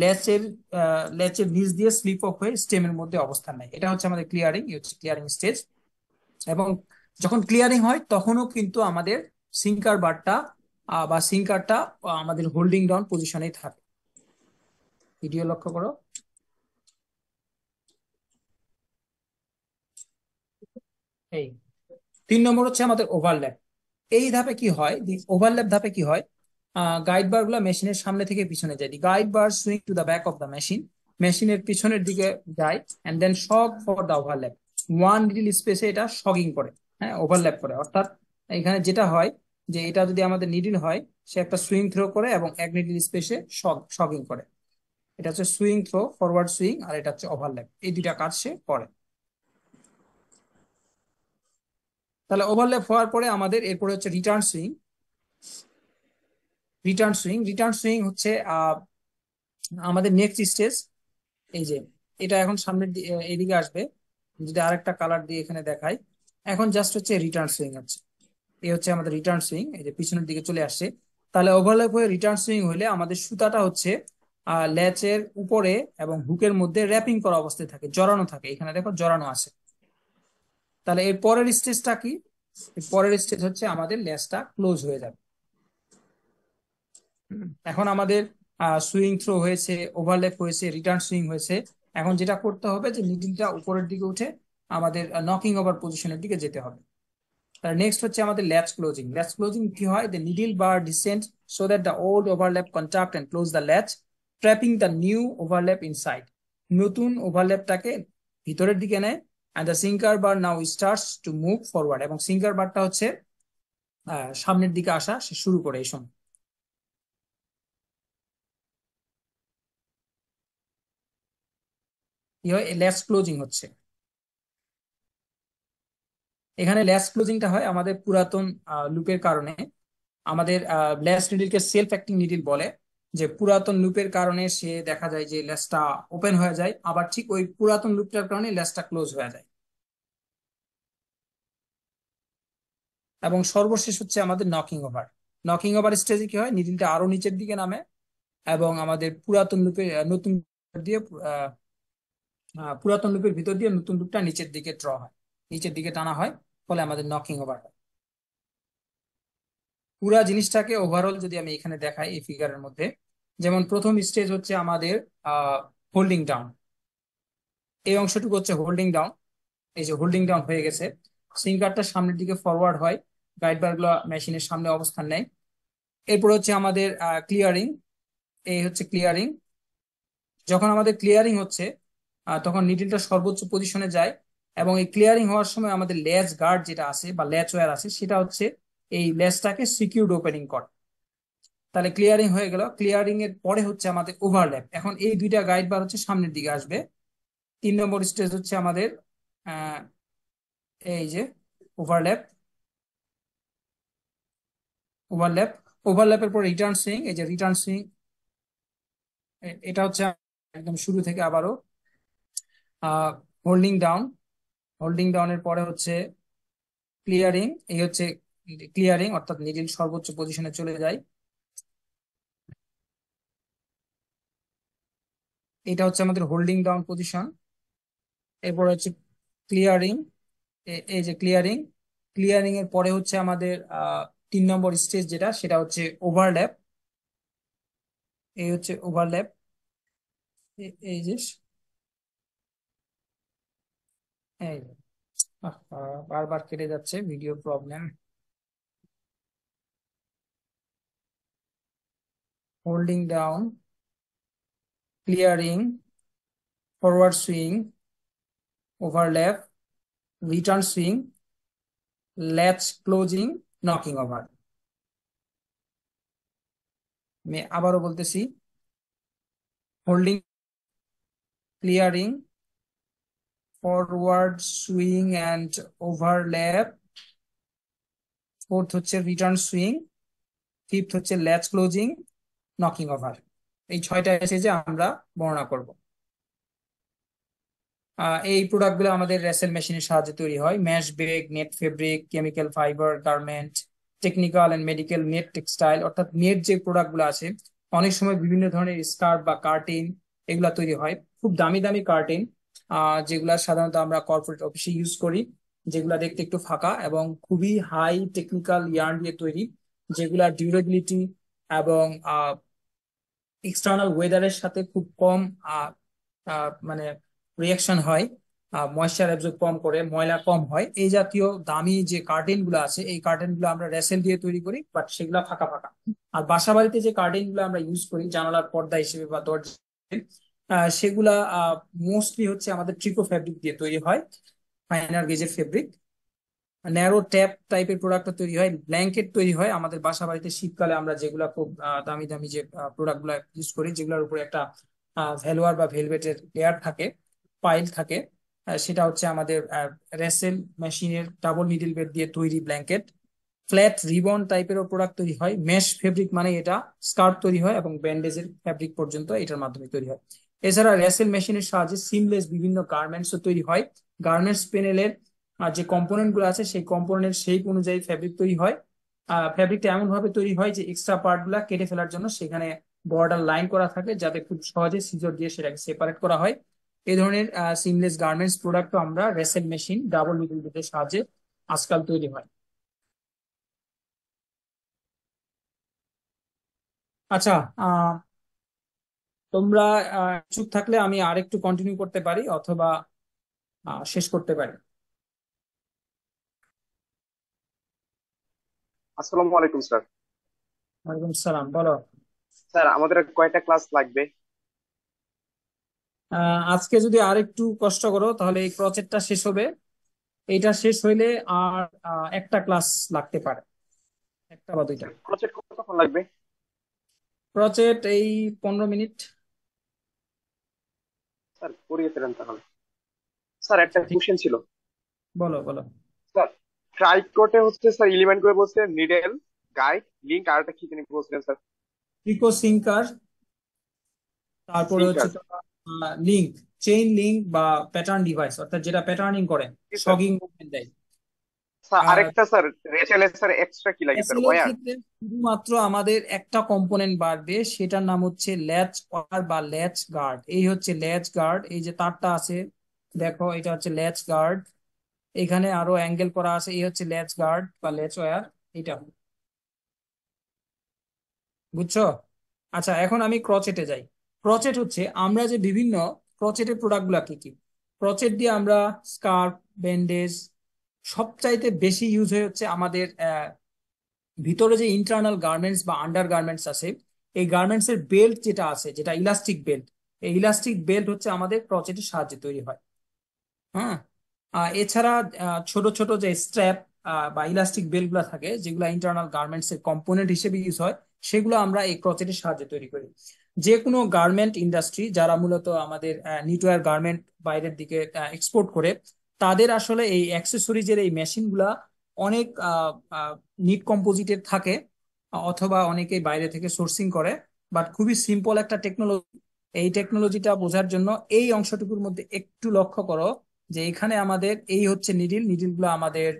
লেচের লেচের নিচ দিয়ে স্লিপ অফ হয়ে স্টেমের মধ্যে অবস্থান নেয় এটা হচ্ছে আমাদের ক্লিয়ারিং হচ্ছে ক্লিয়ারিং স্টেজ এবং যখন ক্লিয়ারিং হয় তখনও কিন্তু আমাদের সিঙ্কার বারটা বা সিঙ্কারটা আমাদের হোল্ডিং ডাউন পজিশনেই থাকে ভিডিও লক্ষ্য করো এই তিন নম্বর হচ্ছে আমাদের ওভারল্যাপ এই ধাপে কি হয় ওভারল্যাপ ধাপে কি হয় গাইড বার গুলা মেশিনের সামনে থেকে পিছনে যায় guide bar swing to the back of the machine মেশিনের পিছনের দিকে যায় and then shog for the overlap one detail স্পেসে এটা শকিং করে হ্যাঁ ওভারল্যাপ করে অর্থাৎ এখানে যেটা হয় যে এটা যদি আমাদের নিডিল হয় সে একটা সুইং থ্রো করে এবং এক নিডিল স্পেসে শকিং করে এটা হচ্ছে সুইং থ্রো ফরওয়ার্ড সুইং আর এটা হচ্ছে ওভারল্যাপ এই দুইটা কাজ সে করে তাহলে ওভারল্যাপ হওয়ার পরে আমাদের এরপরে হচ্ছে return swing return swing return swing হচ্ছে আমাদের নেক্সট স্টেজ এই যে এটা এখন সামনের এদিকে আসবে যদি আরেকটা কালার দিয়ে এখানে দেখাই এখন জাস্ট হচ্ছে রিটার্ন সুইং আছে এই হচ্ছে আমাদের রিটার্ন সুইং এই যে পিছনের দিকে চলে আসছে তাহলে ওভারল্যাপ হয়ে রিটার্ন সুইং হলে আমাদের সুতাটা হচ্ছে ল্যাচের উপরে এবং হুকের মধ্যে র্যাপিং করা অবস্থায় থাকে জড়ানো থাকে এখানে দেখো জড়ানো আছে তাহলে এর পরের স্টেজটা কি পরের স্টেজ হচ্ছে আমাদের ল্যাচটা ক্লোজ হয়ে যাবে এখন আমাদের সুইং থ্রো হয়েছে ওভারল্যাপ হয়েছে রিটার্ন সুইং হয়েছে এখন যেটা করতে হবে যে মিডিলটা উপরের দিকে উঠে আমাদের নকিং ওভার পজিশনের দিকে যেতে হবে তার নেক্সট হচ্ছে আমাদের ল্যাচ ক্লোজিং ল্যাচ ক্লোজিং কি হয় the needle bar descent so that the old overlap contract and close the latch trapping the new overlap inside নতুন ওভারল্যাপটাকে ভিতরের দিকে নেয় and the sinker bar now starts to move forward এবং sinker বারটা হচ্ছে সামনের দিকে আসা সে শুরু করে এই সময় কি হয় ল্যাস ক্লোজিং হচ্ছে এখানে ল্যাস ক্লোজিংটা হয় আমাদের পুরাতন লুপের কারণে আমাদের ল্যাস নিডিলকে সেলফ অ্যাক্টিং নিডিল বলে যে পুরাতন লুপের কারণে সে দেখা যায় যে ল্যাসটা ওপেন হয়ে যায় আবার ঠিক ওই পুরাতন লুপটার কারণে ল্যাসটা ক্লোজ হয়ে যায় এবং সর্বশেষ হচ্ছে আমাদের নকিং ওভার নকিং ওভার স্টেজে কি হয় নিডিলটা আরো নিচের দিকে নামে এবং আমাদের পুরাতন লুপে নতুন দিয়ে পুরাতন লুপের ভিতর দিয়ে নতুন লুপটা নিচের দিকে ড্র হয় নিচের দিকে টানা হয় ফলে আমাদের নকিং ওভার হয় পুরা জিনিসটাকে ওভারঅল যদি আমি এখানে দেখাই এই ফিগারের মধ্যে যেমন প্রথম স্টেজ হচ্ছে আমাদের হোল্ডিং ডাউন এই অংশটুকু হচ্ছে হোল্ডিং ডাউন এই যে হোল্ডিং ডাউন হয়ে গেছে সিঙ্গারটা সামনের দিকে ফরওয়ার্ড হয় গাইড বারগুলো মেশিনের সামনে অবস্থান নেয় এরপর হচ্ছে আমাদের ক্লিয়ারিং এই হচ্ছে ক্লিয়ারিং যখন আমাদের ক্লিয়ারিং হচ্ছে তখন নিডিলটা সর্বোচ্চ পজিশনে যায় এবং এই ক্লিয়ারিং হওয়ার সময় আমাদের ল্যাচ গার্ড যেটা আছে বা ল্যাচ ওয়্যার আছে সেটা হচ্ছে এই ল্যাচটাকে সিকিউরড ওপেনিং করে তাহলে ক্লিয়ারিং হয়ে গেল ক্লিয়ারিং এর পরে হচ্ছে আমাদের ওভারল্যাপ এখন এই দুইটা গাইড বার হচ্ছে সামনের দিকে আসবে তিন নম্বর স্টেজ হচ্ছে আমাদের এই যে ওভারল্যাপ ওভারল্যাপ ওভারল্যাপের পর রিটার্ন সুইং এই যে রিটার্ন সুইং এটা হচ্ছে একদম শুরু থেকে আবারও হোল্ডিং ডাউন হোল্ডিং ডাউনের পরে হচ্ছে ক্লিয়ারিং এই হচ্ছে ক্লিয়ারিং অর্থাৎ নিডিল সর্বোচ্চ পজিশনে চলে যায় এটা হচ্ছে আমাদের হোল্ডিং ডাউন পজিশন এরপরে হচ্ছে ক্লিয়ারিং এই যে ক্লিয়ারিং ক্লিয়ারিং এর পরে হচ্ছে আমাদের তিন নম্বর স্টেজ যেটা সেটা হচ্ছে ওভারল্যাপ এই হচ্ছে ওভারল্যাপ এই যে এই বারবার কেটে যাচ্ছে video problem holding down clearing forward swing overlap return swing latch closing knocking over আবারও বলতেছি holding clearing forward swing and overlap fourth হচ্ছে রিটার্ন সুইং ফিফথ হচ্ছে ল্যাচ ক্লোজিং নকিং ওভার এই ছয়টা এসে যে আমরা বর্ণনা করব এই প্রোডাক্ট গুলো আমাদের রেসেল মেশিনের সাহায্যে তৈরি হয় mesh break net fabric chemical fibre garment technical and medical net textile অর্থাৎ নেট যে প্রোডাক্ট গুলো আছে অনেক সময় বিভিন্ন ধরনের স্কার্ফ বা কার্টিন এগুলা তৈরি হয় খুব দামি দামি কার্টিন যেগুলা সাধারণত আমরা কর্পোরেট অফিসে ইউজ করি যেগুলা দেখতে একটু ফাঁকা এবং খুবই হাই টেকনিক্যাল ইয়ার্ন দিয়ে তৈরি যেগুলা ডিউরেবিলিটি এবং এক্সটার্নাল ওয়েদারের সাথে খুব কম মানে রিয়াকশন হয় ময়শ্চার অ্যাবজর্ব কম করে ময়লা কম হয় এই জাতীয় দামি যে কার্টেন গুলো আছে এই কার্টেন গুলো আমরা রেসেল দিয়ে তৈরি করি বাট সেগুলো ফাঁকা ফাঁকা আর বাসা বাড়িতে যে কার্টেন গুলো আমরা ইউজ করি জানালার পর্দা হিসেবে বা দরজা সেগুলা মোস্টলি হচ্ছে আমাদের ট্রিকো ফ্যাব্রিক দিয়ে তৈরি হয় ফাইনার গেজের ফেব্রিক ন্যারো ট্যাপ টাইপের প্রোডাক্ট তৈরি হয় ব্ল্যাঙ্কেট তৈরি হয় আমাদের বাসা বাড়িতে শীতকালে আমরা যেগুলা খুব দামি দামি যে প্রোডাক্ট গুলা ইউজ করি যেগুলোর উপরে একটা ভ্যালোয়ার বা ভেলভেটের লেয়ার থাকে পাইল থাকে সেটা হচ্ছে আমাদের রেসেল মেশিনের ডাবল নিডল বেড দিয়ে তৈরি ব্ল্যাঙ্কেট ফ্ল্যাট রিবন টাইপেরও প্রোডাক্ট তৈরি হয় মেশ ফেব্রিক মানে এটা স্কার্ট তৈরি হয় এবং ব্যান্ডেজের ফেব্রিক পর্যন্ত এটার মাধ্যমে তৈরি হয় এছাড়া রেসেল মেশিনের সাহায্যে সিমলেস বিভিন্ন গার্মেন্টস তৈরি হয় গার্মেন্টস প্যানেলের যে কম্পোনেন্ট গুলো আছে সেই কম্পোনেন্ট সেই অনুযায়ী ফ্যাব্রিক তৈরি হয় ফ্যাব্রিকটা এমন ভাবে তৈরি হয় যে এক্সট্রা পার্ট গুলা কেটে ফেলার জন্য সেখানে বর্ডার লাইন করা থাকে যাতে খুব সহজে সিজর দিয়ে সেটাকে সেপারেট করা হয় এই ধরনের সিমলেস গার্মেন্টস প্রোডাক্ট আমরা রেসেল মেশিন ডাবল নিডল দুটোর সাহায্যে আজকাল তৈরি হয় আচ্ছা আহ তোমরা ইচ্ছুক থাকলে আমি আর একটু কন্টিনিউ করতে পারি অথবা শেষ করতে পারি আসসালামু আলাইকুম স্যার ওয়ালাইকুম সালাম বলো স্যার আমাদের কয়টা ক্লাস লাগবে আজকে যদি আর একটু কষ্ট করো তাহলে এই প্রজেক্টটা শেষ হবে এটা শেষ হইলে আর একটা ক্লাস লাগতে পারে একটা বা দুইটা প্রজেক্ট কতক্ষণ লাগবে প্রজেক্ট এই পনেরো মিনিট স্যার করিয়ে দিলেন তাহলে স্যার একটা ছিল বলো বলো স্যার হচ্ছে স্যার করে বলছে নিডেল গাইড লিংক আর একটা কি জানি বলছিলেন স্যার ট্রিকো সিঙ্কার তারপরে হচ্ছে লিংক চেইন লিংক বা প্যাটার্ন ডিভাইস অর্থাৎ যেটা প্যাটার্নিং করে শগিং মুভমেন্ট দেয় আরেকটা স্যার রেচেলের এক্সট্রা কি লাগে স্যার ওয়্যার শুধুমাত্র আমাদের একটা কম্পোনেন্ট বাড়বে সেটার নাম হচ্ছে ল্যাচ ওয়্যার বা ল্যাচ গার্ড এই হচ্ছে ল্যাচ গার্ড এই যে তারটা আছে দেখো এটা হচ্ছে ল্যাচ গার্ড এখানে আরো অ্যাঙ্গেল করা আছে এই হচ্ছে ল্যাচ গার্ড বা ল্যাচ ওয়্যার এটা বুঝছো আচ্ছা এখন আমি ক্রচেটে যাই ক্রচেট হচ্ছে আমরা যে বিভিন্ন ক্রচেটের প্রোডাক্ট গুলা কি কি ক্রচেট দিয়ে আমরা স্কার্ফ ব্যান্ডেজ সবচাইতে বেশি ইউজ হয়ে হচ্ছে আমাদের ভিতরে যে ইন্টারনাল গার্মেন্টস বা আন্ডার গার্মেন্টস আছে এই গার্মেন্টস এর বেল্ট যেটা আছে যেটা ইলাস্টিক বেল্ট এই ইলাস্টিক বেল্ট হচ্ছে আমাদের ক্রচেটের সাহায্যে তৈরি হয় হ্যাঁ এছাড়া ছোট ছোট যে স্ট্র্যাপ বা ইলাস্টিক বেল্টগুলো থাকে যেগুলো ইন্টারনাল গার্মেন্টস এর কম্পোনেন্ট হিসেবে ইউজ হয় সেগুলো আমরা এই ক্রচেটের সাহায্যে তৈরি করি যে কোনো গার্মেন্ট ইন্ডাস্ট্রি যারা মূলত আমাদের নিটওয়ার গার্মেন্ট বাইরের দিকে এক্সপোর্ট করে তাদের আসলে এই অ্যাক্সেসরিজের এই মেশিনগুলা অনেক নিট কম্পোজিটেড থাকে অথবা অনেকে বাইরে থেকে সোর্সিং করে বাট খুবই সিম্পল একটা টেকনোলজি এই টেকনোলজিটা বোঝার জন্য এই অংশটুকুর মধ্যে একটু লক্ষ্য করো যে এখানে আমাদের এই হচ্ছে নিডিল নিডিলগুলো আমাদের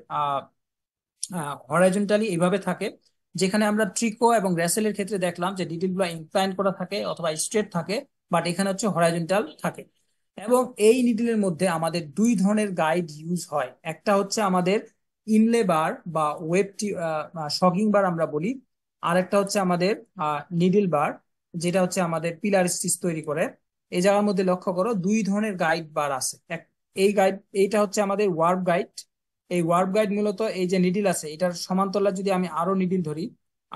হরাইজেন্টালি এইভাবে থাকে যেখানে আমরা ট্রিকো এবং র্যাসেলের ক্ষেত্রে দেখলাম যে গুলা ইনক্লাইন করা থাকে অথবা স্ট্রেট থাকে বাট এখানে হচ্ছে হরাইজেন্টাল থাকে এবং এই নিডলের মধ্যে আমাদের দুই ধরনের গাইড ইউজ হয় একটা হচ্ছে আমাদের ইনলে বার বা ওয়েব শকিং বার আমরা বলি আর একটা হচ্ছে আমাদের নিডল বার যেটা হচ্ছে আমাদের পিলার স্টিচ তৈরি করে এই জায়গার মধ্যে লক্ষ্য করো দুই ধরনের গাইড বার আছে এই গাইড এইটা হচ্ছে আমাদের ওয়ার্ব গাইড এই ওয়ার্ব গাইড মূলত এই যে নিডিল আছে এটার সমান্তরাল যদি আমি আরো নিডিল ধরি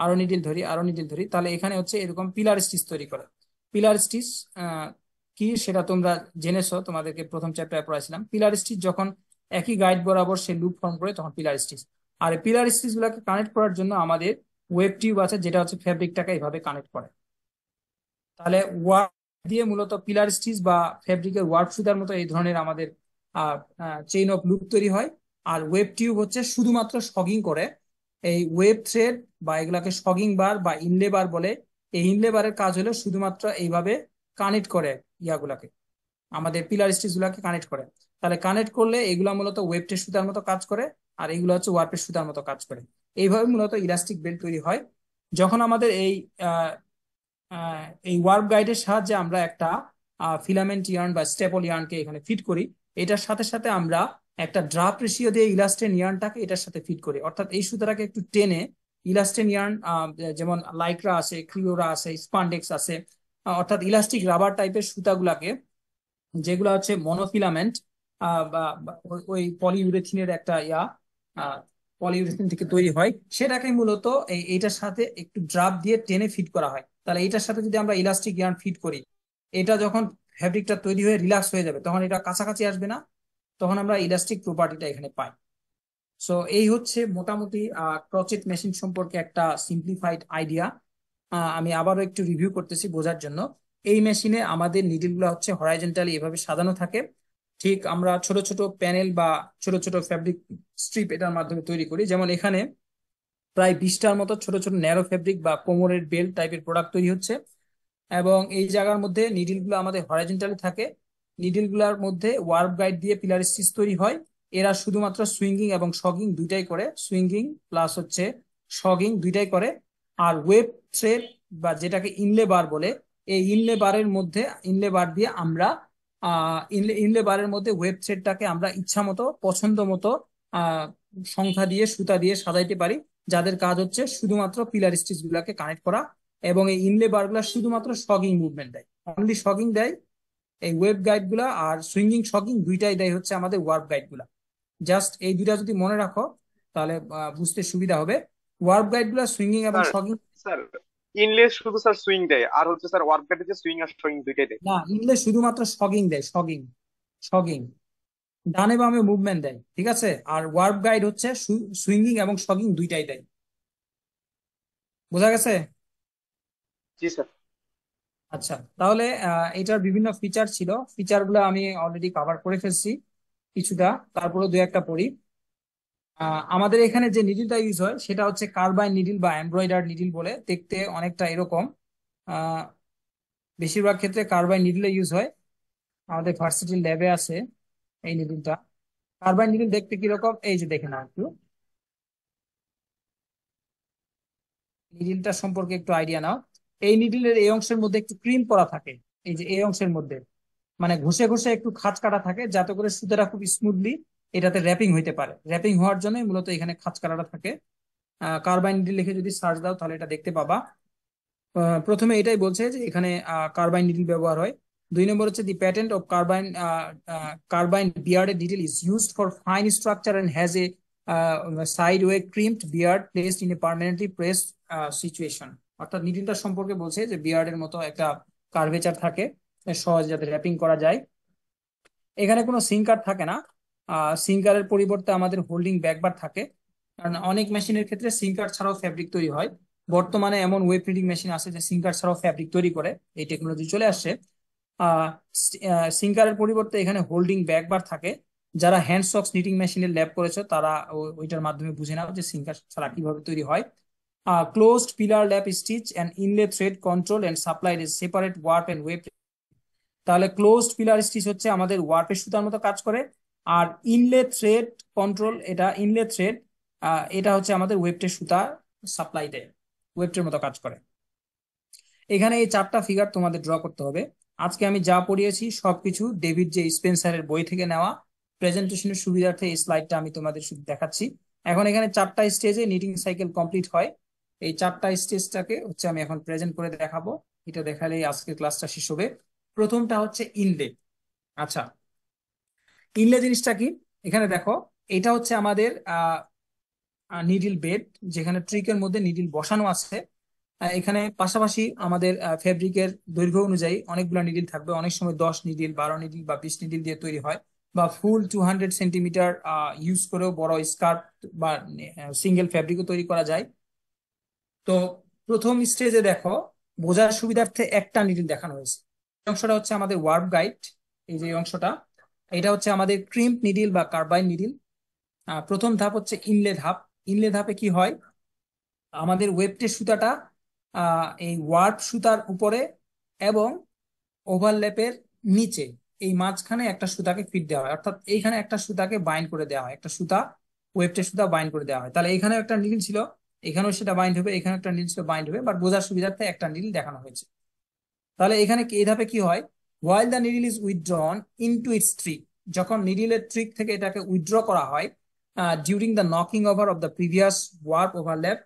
আরো নিডিল ধরি আরো নিডিল ধরি তাহলে এখানে হচ্ছে এরকম পিলার স্টিচ তৈরি করে পিলার স্টিচ কি সেটা তোমরা জেনেছো তোমাদেরকে প্রথম চ্যাপ্টারে পড়াইছিলাম পিলার স্টিচ যখন একই গাইড বরাবর সে লুপ ফর্ম করে তখন পিলার স্টিচ আর পিলার স্টিচ গুলাকে কানেক্ট করার জন্য আমাদের ওয়েব টিউব আছে যেটা হচ্ছে ফেব্রিকটাকে এইভাবে কানেক্ট করে তাহলে ওয়ার্ক দিয়ে মূলত পিলার স্টিচ বা ফেব্রিকের ওয়ার্ক সুতার মতো এই ধরনের আমাদের চেইন অফ লুপ তৈরি হয় আর ওয়েব টিউব হচ্ছে শুধুমাত্র সগিং করে এই ওয়েব থ্রেড বা এগুলাকে সগিং বার বা ইনলেবার বলে এই ইনলেবারের কাজ হলো শুধুমাত্র এইভাবে কানেক্ট করে ইয়াগুলাকে আমাদের পিলার স্টিচ গুলাকে কানেক্ট করে তাহলে কানেক্ট করলে এগুলা মূলত টেস্ট সুতার মতো কাজ করে আর এগুলো হচ্ছে ওয়ার্পের সুতার মতো কাজ করে এইভাবে মূলত ইলাস্টিক বেল্ট তৈরি হয় যখন আমাদের এই এই ওয়ার্প গাইডের সাহায্যে আমরা একটা ফিলামেন্ট ইয়ার্ন বা স্টেপল ইয়ার্নকে এখানে ফিট করি এটার সাথে সাথে আমরা একটা ড্রাপ রেশিও দিয়ে ইলাস্টেন ইয়ার্নটাকে এটার সাথে ফিট করি অর্থাৎ এই সুতাটাকে একটু টেনে ইলাস্টেন ইয়ার্ন যেমন লাইকরা আছে ক্রিওরা আছে স্পান্ডেক্স আছে অর্থাৎ ইলাস্টিক রাবার টাইপের সুতাগুলাকে যেগুলা হচ্ছে মনোফিলামেন্ট বা ওই পলিউরেথিনের একটা ইয়া পলিউরেথিন থেকে তৈরি হয় সেটাকে মূলত এইটার সাথে একটু ড্রাপ দিয়ে টেনে ফিট করা হয় তাহলে এটার সাথে যদি আমরা ইলাস্টিক ইয়ার্ন ফিট করি এটা যখন ফ্যাব্রিকটা তৈরি হয়ে রিল্যাক্স হয়ে যাবে তখন এটা কাছাকাছি আসবে না তখন আমরা ইলাস্টিক প্রপার্টিটা এখানে পাই সো এই হচ্ছে মোটামুটি ক্রচেট মেশিন সম্পর্কে একটা সিম্পলিফাইড আইডিয়া আমি আবারও একটু রিভিউ করতেছি বোঝার জন্য এই মেশিনে আমাদের নিডিলগুলো হচ্ছে হরাইজেন্টালি এভাবে সাজানো থাকে ঠিক আমরা ছোট ছোট প্যানেল বা ছোট ছোট ফ্যাব্রিক স্ট্রিপ এটার মাধ্যমে তৈরি করি যেমন এখানে প্রায় বিশটার মতো ছোট ছোট ন্যারো ফ্যাব্রিক বা কোমরের বেল্ট টাইপের প্রোডাক্ট তৈরি হচ্ছে এবং এই জায়গার মধ্যে নিডিলগুলো আমাদের হরাইজেন্টালি থাকে নিডিলগুলোর মধ্যে ওয়ার্প গাইড দিয়ে পিলার স্টিচ তৈরি হয় এরা শুধুমাত্র সুইঙ্গিং এবং শগিং দুইটাই করে সুইঙ্গিং প্লাস হচ্ছে শগিং দুইটাই করে আর ওয়েব থ্রেড বা যেটাকে ইনলে বার বলে এই ইনলে বারের মধ্যে ইনলে বার দিয়ে আমরা ইনলে বারের মধ্যে ওয়েব সেটটাকে আমরা ইচ্ছা মতো পছন্দ মতো সংখ্যা দিয়ে সুতা দিয়ে সাজাইতে পারি যাদের কাজ হচ্ছে শুধুমাত্র পিলার স্টিচ গুলাকে কানেক্ট করা এবং এই ইনলে গুলা শুধুমাত্র শকিং মুভমেন্ট দেয় অনলি শকিং দেয় এই ওয়েব গাইড গুলা আর সুইঙ্গিং শকিং দুইটাই দেয় হচ্ছে আমাদের ওয়ার্ক গাইড গুলা জাস্ট এই দুইটা যদি মনে রাখো তাহলে বুঝতে সুবিধা হবে ওয়ার্প গাইডগুলো সুইংিং এবং শকিং স্যার ইনলেস শুধু স্যার সুইং দেয় আর হচ্ছে স্যার ওয়ার্প গাইড যে সুইং আর শকিং দুইটাই দেয় না ইনলেস শুধুমাত্র শকিং দেয় শকিং শকিং ডানে বামে মুভমেন্ট দেয় ঠিক আছে আর ওয়ার্প গাইড হচ্ছে সুইংিং এবং শকিং দুইটাই দেয় বোঝা গেছে জি স্যার আচ্ছা তাহলে এটার বিভিন্ন ফিচার ছিল ফিচারগুলো আমি অলরেডি কভার করে ফেলছি কিছুটা তারপরে দু একটা পড়ি আমাদের এখানে যে নিডিলটা ইউজ হয় সেটা হচ্ছে কার্বাইন নিডিল বা এমব্রয়ডার নিডিল বলে দেখতে অনেকটা এরকম বেশিরভাগ ক্ষেত্রে কার্বাইন নিডলে ইউজ হয় আমাদের ভার্সিটি ল্যাবে আছে এই নিডিলটা কার্বাইন নিডিল দেখতে কিরকম এই যে দেখে নাও একটু নিডিলটা সম্পর্কে একটু আইডিয়া নাও এই নিডিলের এই অংশের মধ্যে একটু ক্রিম করা থাকে এই যে এই অংশের মধ্যে মানে ঘষে ঘষে একটু খাঁচ কাটা থাকে যাতে করে সুতরা খুব স্মুথলি এটাতে র্যাপিং হইতে পারে র্যাপিং হওয়ার জন্যই মূলত এখানে খাঁচকারাটা থাকে কার্বাইন নিডল লিখে যদি সার্চ দাও তাহলে এটা দেখতে পাবা প্রথমে এটাই বলছে যে এখানে কার্বাইন নিডল ব্যবহার হয় দুই নম্বর হচ্ছে the patent of carbine carbine বিয়ার্ডের detail is use for fine structure and has a side way crimped beard placed in a permanently press situation অর্থাৎ নিডিলটা সম্পর্কে বলছে যে বিয়ার্ডের মতো একটা কার্ভেচার থাকে সহজে যাতে র্যাপিং করা যায় এখানে কোনো সিঙ্কার থাকে না সিঙ্কারের পরিবর্তে আমাদের হোল্ডিং ব্যাকবার থাকে কারণ অনেক মেশিনের ক্ষেত্রে সিঙ্কার ছাড়াও ফ্যাব্রিক তৈরি হয় বর্তমানে এমন ওয়েব প্রিন্টিং মেশিন আছে যে সিঙ্কার ছাড়াও ফ্যাব্রিক তৈরি করে এই টেকনোলজি চলে আসছে সিঙ্কারের পরিবর্তে এখানে হোল্ডিং ব্যাকবার থাকে যারা হ্যান্ড সক্স নিটিং মেশিনে ল্যাব করেছে তারা ওইটার মাধ্যমে বুঝে নাও যে সিঙ্কার ছাড়া কিভাবে তৈরি হয় closed pillar lab stitch and inlay thread control and supply separate warp and web তাহলে ক্লোজড পিলার স্টিচ হচ্ছে আমাদের ওয়ার্পের সুতার মতো কাজ করে আর ইনলে থ্রেড কন্ট্রোল এটা ইনলে থ্রেড এটা হচ্ছে আমাদের ওয়েবটের সুতা সাপ্লাই দেয় ওয়েবটের মতো কাজ করে এখানে এই চারটা ফিগার তোমাদের ড্র করতে হবে আজকে আমি যা পড়িয়েছি সবকিছু ডেভিড যে স্পেন্সারের বই থেকে নেওয়া প্রেজেন্টেশনের সুবিধার্থে এই স্লাইডটা আমি তোমাদের শুধু দেখাচ্ছি এখন এখানে চারটা স্টেজে নিটিং সাইকেল কমপ্লিট হয় এই চারটা স্টেজটাকে হচ্ছে আমি এখন প্রেজেন্ট করে দেখাবো এটা দেখালেই আজকের ক্লাসটা শেষ হবে প্রথমটা হচ্ছে ইনলে আচ্ছা ইনলে জিনিসটা কি এখানে দেখো এটা হচ্ছে আমাদের নিডিল বেড যেখানে ট্রিকের মধ্যে নিডিল বসানো আছে এখানে পাশাপাশি আমাদের ফেব্রিকের দৈর্ঘ্য অনুযায়ী অনেকগুলো নিডিল থাকবে অনেক সময় দশ নিডিল বারো নিডিল বা বিশ নিডিল দিয়ে তৈরি হয় বা full two hundred centimetre use করেও বড় স্কার্ট বা সিঙ্গেল ফ্যাব্রিকও তৈরি করা যায় তো প্রথম স্টেজে দেখো বোঝার সুবিধার্থে একটা নিডিল দেখানো হয়েছে অংশটা হচ্ছে আমাদের ওয়ার্ব গাইড এই যে অংশটা এটা হচ্ছে আমাদের ক্রিম্প নিডিল বা কার্বাইন নিডিল প্রথম ধাপ হচ্ছে ইনলে ধাপ ইনলে ধাপে কি হয় আমাদের ওয়েবটে সুতাটা এই ওয়ার্প সুতার উপরে এবং ওভারল্যাপের নিচে এই মাঝখানে একটা সুতাকে ফিট দেওয়া হয় অর্থাৎ এইখানে একটা সুতাকে বাইন্ড করে দেওয়া হয় একটা সুতা ওয়েবটে সুতা বাইন্ড করে দেওয়া হয় তাহলে এখানে একটা নীল ছিল এখানেও সেটা বাইন্ড হবে এখানে একটা নীল ছিল বাইন্ড হবে বাট বোঝার সুবিধার্থে একটা নীল দেখানো হয়েছে তাহলে এখানে এই ধাপে কি হয় while the needle is withdrawn into its trick যখন নিডিলের ট্রিক থেকে এটাকে উইথড্র করা হয় during the knocking over of the previous warp overlap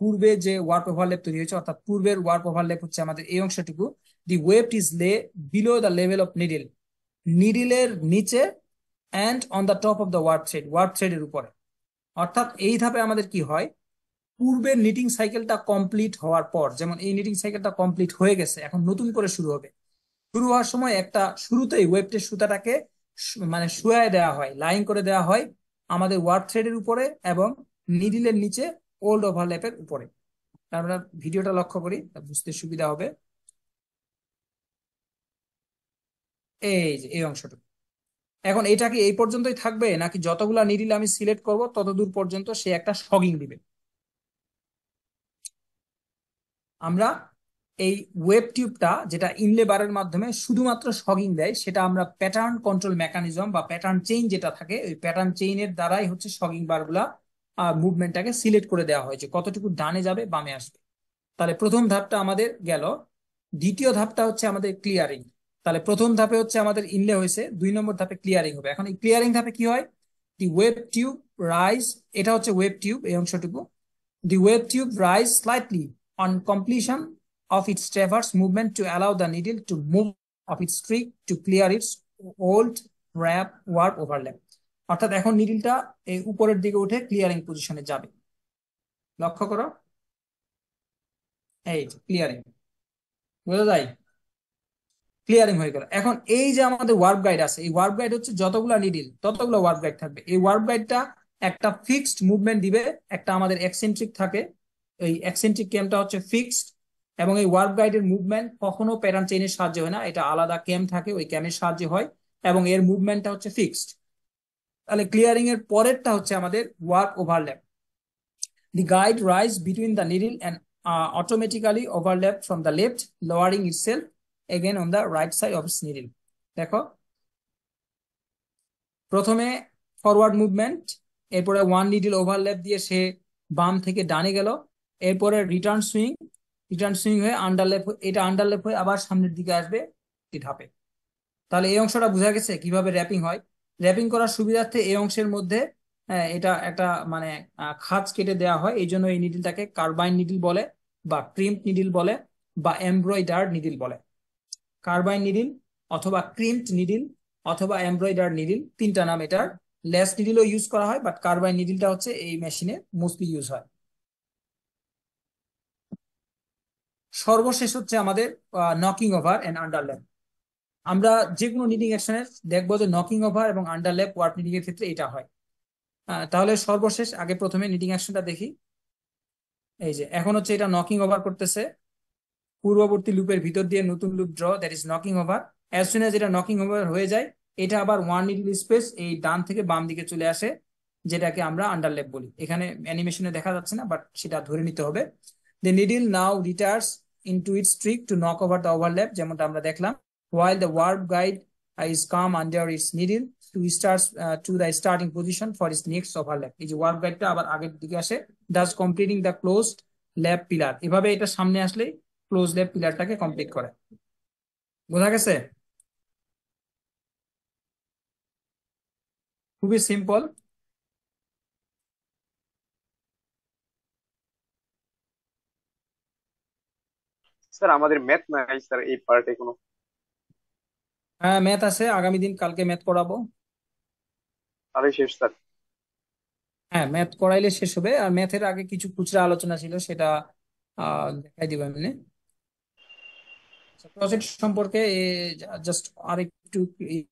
পূর্বে যে ওয়ার্প ওভারল্যাপ তৈরি হয়েছে অর্থাৎ পূর্বের ওয়ার্প ওভারল্যাপ হচ্ছে আমাদের এই অংশটুকু the weft is lay below the level of needle নিডিলের নিচে and on the top of the warp thread warp থ্রেডের উপরে অর্থাৎ এই ধাপে আমাদের কি হয় পূর্বের নিটিং সাইকেলটা কমপ্লিট হওয়ার পর যেমন এই নিটিং সাইকেলটা কমপ্লিট হয়ে গেছে এখন নতুন করে শুরু হবে শুরু হওয়ার সময় একটা শুরুতেই ওয়েবটের সুতাটাকে মানে শুয়ে দেওয়া হয় লাইন করে দেওয়া হয় আমাদের ওয়ার্ড থ্রেডের উপরে এবং নিডিলের নিচে ওল্ড ওভারল্যাপের উপরে আমরা ভিডিওটা লক্ষ্য করি বুঝতে সুবিধা হবে এই যে এই অংশটুকু এখন এটা কি এই পর্যন্তই থাকবে নাকি যতগুলা নিডিল আমি সিলেক্ট করব ততদূর পর্যন্ত সে একটা শগিং দিবে আমরা এই ওয়েব টিউবটা যেটা ইনলে বারের মাধ্যমে শুধুমাত্র শগিং দেয় সেটা আমরা প্যাটার্ন কন্ট্রোল মেকানিজম বা প্যাটার্ন চেইন যেটা থাকে ওই প্যাটার্ন চেইনের দ্বারাই হচ্ছে শগিং বারগুলা মুভমেন্টটাকে সিলেক্ট করে দেওয়া হয়েছে কতটুকু ডানে যাবে বামে আসবে তাহলে প্রথম ধাপটা আমাদের গেল দ্বিতীয় ধাপটা হচ্ছে আমাদের ক্লিয়ারিং তাহলে প্রথম ধাপে হচ্ছে আমাদের ইনলে হয়েছে দুই নম্বর ধাপে ক্লিয়ারিং হবে এখন এই ক্লিয়ারিং ধাপে কি হয় দি ওয়েব টিউব রাইজ এটা হচ্ছে ওয়েব টিউব এই অংশটুকু the web tube rise slightly on completion of its traverse movement to allow the needle to move of its streak to clear its old wrap warp overlap. অর্থাৎ এখন নিডিলটা এই উপরের দিকে উঠে ক্লিয়ারিং পজিশনে যাবে লক্ষ্য করো এই ক্লিয়ারিং বোঝা যায় ক্লিয়ারিং হয়ে গেল এখন এই যে আমাদের ওয়ার্প গাইড আছে এই ওয়ার্প গাইড হচ্ছে যতগুলো নিডিল ততগুলো ওয়ার্প গাইড থাকবে এই ওয়ার্প গাইডটা একটা ফিক্সড মুভমেন্ট দিবে একটা আমাদের এক্সেন্ট্রিক থাকে এই এক্সেন্ট্রিক ক্যাম্পটা হচ্ছে ফিক্সড এবং এই ওয়ার্ক গাইডের মুভমেন্ট কখনো প্যাটার্ন চেইনের সাহায্যে হয় না এটা আলাদা ক্যাম থাকে ওই ক্যামের সাহায্যে হয় এবং এর মুভমেন্টটা হচ্ছে ফিক্সড তাহলে ক্লিয়ারিং এর পরেরটা হচ্ছে আমাদের warp overlap the guide rise between the needle and automatically overlap from the left lowering cell again on the right side of its needle দেখো প্রথমে ফরওয়ার্ড মুভমেন্ট এরপরে ওয়ান নিডিল ওভারল্যাপ দিয়ে সে বাম থেকে ডানে গেল এরপরে রিটার্ন সুইং রিটার্ন সুইং হয়ে আন্ডারলেপ এটা আন্ডারলেপ হয়ে আবার সামনের দিকে আসবে এটি ধাপে তাহলে এই অংশটা বোঝা গেছে কিভাবে র্যাপিং হয় র্যাপিং করার সুবিধার্থে এই অংশের মধ্যে হ্যাঁ, এটা একটা মানে খাঁচ কেটে দেওয়া হয় এই জন্য এই নিডিলটাকে কার্বাইন নিডিল বলে বা ক্রিম নিডিল বলে বা এমব্রয়ডার নিডিল বলে কার্বাইন নিডিল অথবা ক্রিম্প নিডিল অথবা এমব্রয়ডার নিডিল তিনটা নাম এটার লেস নিডিলও ইউজ করা হয় বাট কার্বাইন নিডিলটা হচ্ছে এই মেশিনে মোস্টলি ইউজ হয় সর্বশেষ হচ্ছে আমাদের নকিং ওভার এন্ড আন্ডারল্যাপ আমরা যে কোনো নিটিং অ্যাকশনের দেখবো যে নকিং ওভার এবং আন্ডারল্যাপ ওয়ার্ড নিডিং এর ক্ষেত্রে এটা হয় তাহলে সর্বশেষ আগে প্রথমে নিটিং অ্যাকশনটা দেখি এই যে এখন হচ্ছে এটা নকিং ওভার করতেছে পূর্ববর্তী লুপের ভিতর দিয়ে নতুন loop draw that is knocking over as soon as এটা নকিং ওভার হয়ে যায় এটা আবার ওয়ান লিটল স্পেস এই ডান থেকে বাম দিকে চলে আসে যেটাকে আমরা আন্ডারলেপ বলি এখানে অ্যানিমেশনে দেখা যাচ্ছে না বাট সেটা ধরে নিতে হবে The needle now returns into its trick to knock over the overlap যেমনটা আমরা দেখলাম while the warp guide is come under its needle to starts uh, to the starting position for its next overlap এই যে warp guideটা আবার আগের দিকে আসে thus completing the closed lap pillar এভাবে এটা সামনে আসলে ক্লোজ ল্যাব পিলারটাকে কমপ্লিট করে বোঝা গেছে খুবই সিম্পল স্যার আমাদের ম্যাথ নাই স্যার এই পার্টে কোনো হ্যাঁ ম্যাথ আছে আগামী দিন কালকে ম্যাথ করাবো আরে শেষ স্যার হ্যাঁ ম্যাথ করাইলে শেষ হবে আর ম্যাথের আগে কিছু খুচরা আলোচনা ছিল সেটা দেখাই দিব আমি প্রজেক্ট আচ্ছা, সম্পর্কে জাস্ট আর একটু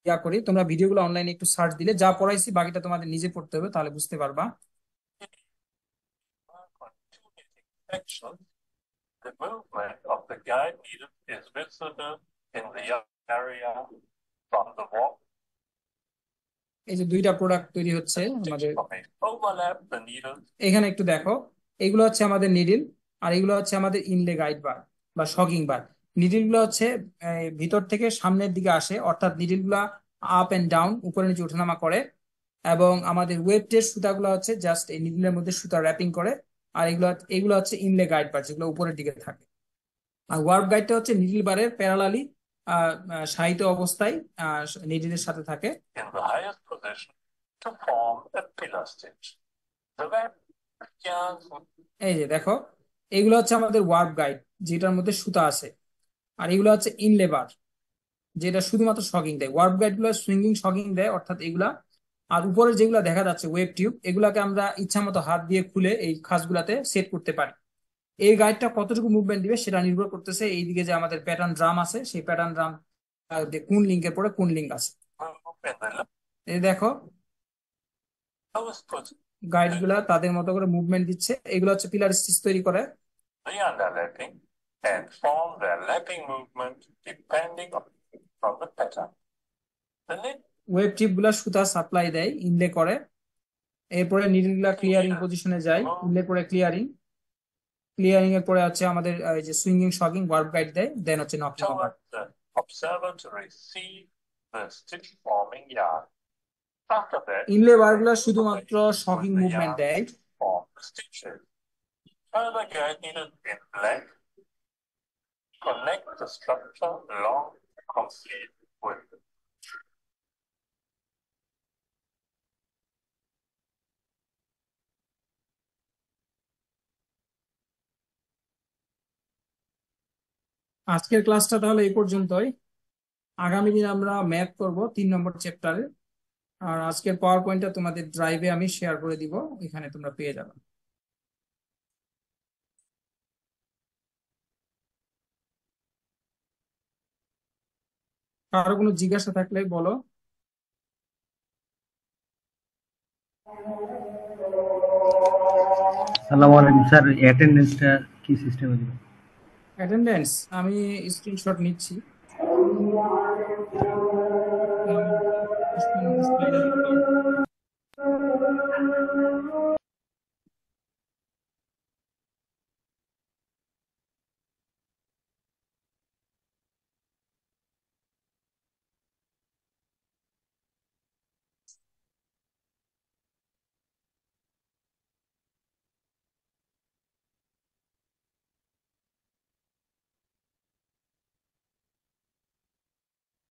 ইয়া করি তোমরা ভিডিওগুলো অনলাইনে একটু সার্চ দিলে যা পড়াইছি বাকিটা তোমাদের নিজে পড়তে হবে তাহলে বুঝতে পারবা the movement of the guide needle is visible in the area from the wall. এই যে দুইটা প্রোডাক্ট তৈরি হচ্ছে আমাদের এখানে একটু দেখো এগুলো হচ্ছে আমাদের নিডিল আর এগুলো হচ্ছে আমাদের ইনলে গাইড বার বা শকিং বার নিডিল গুলো হচ্ছে ভিতর থেকে সামনের দিকে আসে অর্থাৎ নিডিল গুলা আপ এন্ড ডাউন উপরে নিচে ওঠানামা করে এবং আমাদের ওয়েব টেস্ট সুতাগুলো হচ্ছে জাস্ট এই নিডিলের মধ্যে সুতা র্যাপিং করে আর এগুলো এগুলো হচ্ছে ইনলে গাইড বার যেগুলো উপরের দিকে থাকে আর ওয়ার্প গাইডটা হচ্ছে নিডিল বারের প্যারালালি সাহিত্য অবস্থায় নিডিলের সাথে থাকে এই যে দেখো এগুলো হচ্ছে আমাদের ওয়ার্প গাইড যেটার মধ্যে সুতা আছে আর এগুলো হচ্ছে ইনলেবার যেটা শুধুমাত্র শকিং দেয় ওয়ার্প গাইড গুলো সুইঙ্গিং শকিং দেয় অর্থাৎ এগুলা আর উপরে যেগুলো দেখা যাচ্ছে ওয়েব টিউব এগুলাকে আমরা ইচ্ছা মতো হাত দিয়ে খুলে এই গুলাতে সেট করতে পারি এই গাইডটা কতটুকু মুভমেন্ট দিবে সেটা নির্ভর করতেছে এইদিকে যে আমাদের প্যাটার্ন ড্রাম আছে সেই প্যাটার্ন ড্রাম কোন লিঙ্কের পরে কোন লিঙ্ক আছে এই দেখো গাইড গুলা তাদের মতো করে মুভমেন্ট দিচ্ছে এগুলো হচ্ছে পিলার স্টিচ তৈরি করে and form their lapping movement depending on, from the pattern. The web tip গুলা সুতা সাপ্লাই দেয় ইনলে করে এরপরে নিডল গুলা ক্লিয়ারিং পজিশনে যায় ইনলে করে ক্লিয়ারিং ক্লিয়ারিং এর পরে আছে আমাদের এই যে সুইংিং শকিং ওয়ার্ক গাইড দেয় দেন হচ্ছে নট ফর্মার অবজারভেন্ট ইনলে বার শুধুমাত্র শকিং দেয় আজকের ক্লাসটা তাহলে এই পর্যন্তই আগামী দিন আমরা ম্যাথ করব তিন নম্বর চ্যাপ্টারে আর আজকের পাওয়ার পয়েন্টটা তোমাদের ড্রাইভে আমি শেয়ার করে দিব এখানে তোমরা পেয়ে যাবে কারো কোনো জিজ্ঞাসা থাকলে বলো আসসালামু আলাইকুম স্যার অ্যাটেন্ডেন্সটা কি সিস্টেমে দিবেন অ্যাটেন্ডেন্স আমি স্ক্রিনশট নিচ্ছি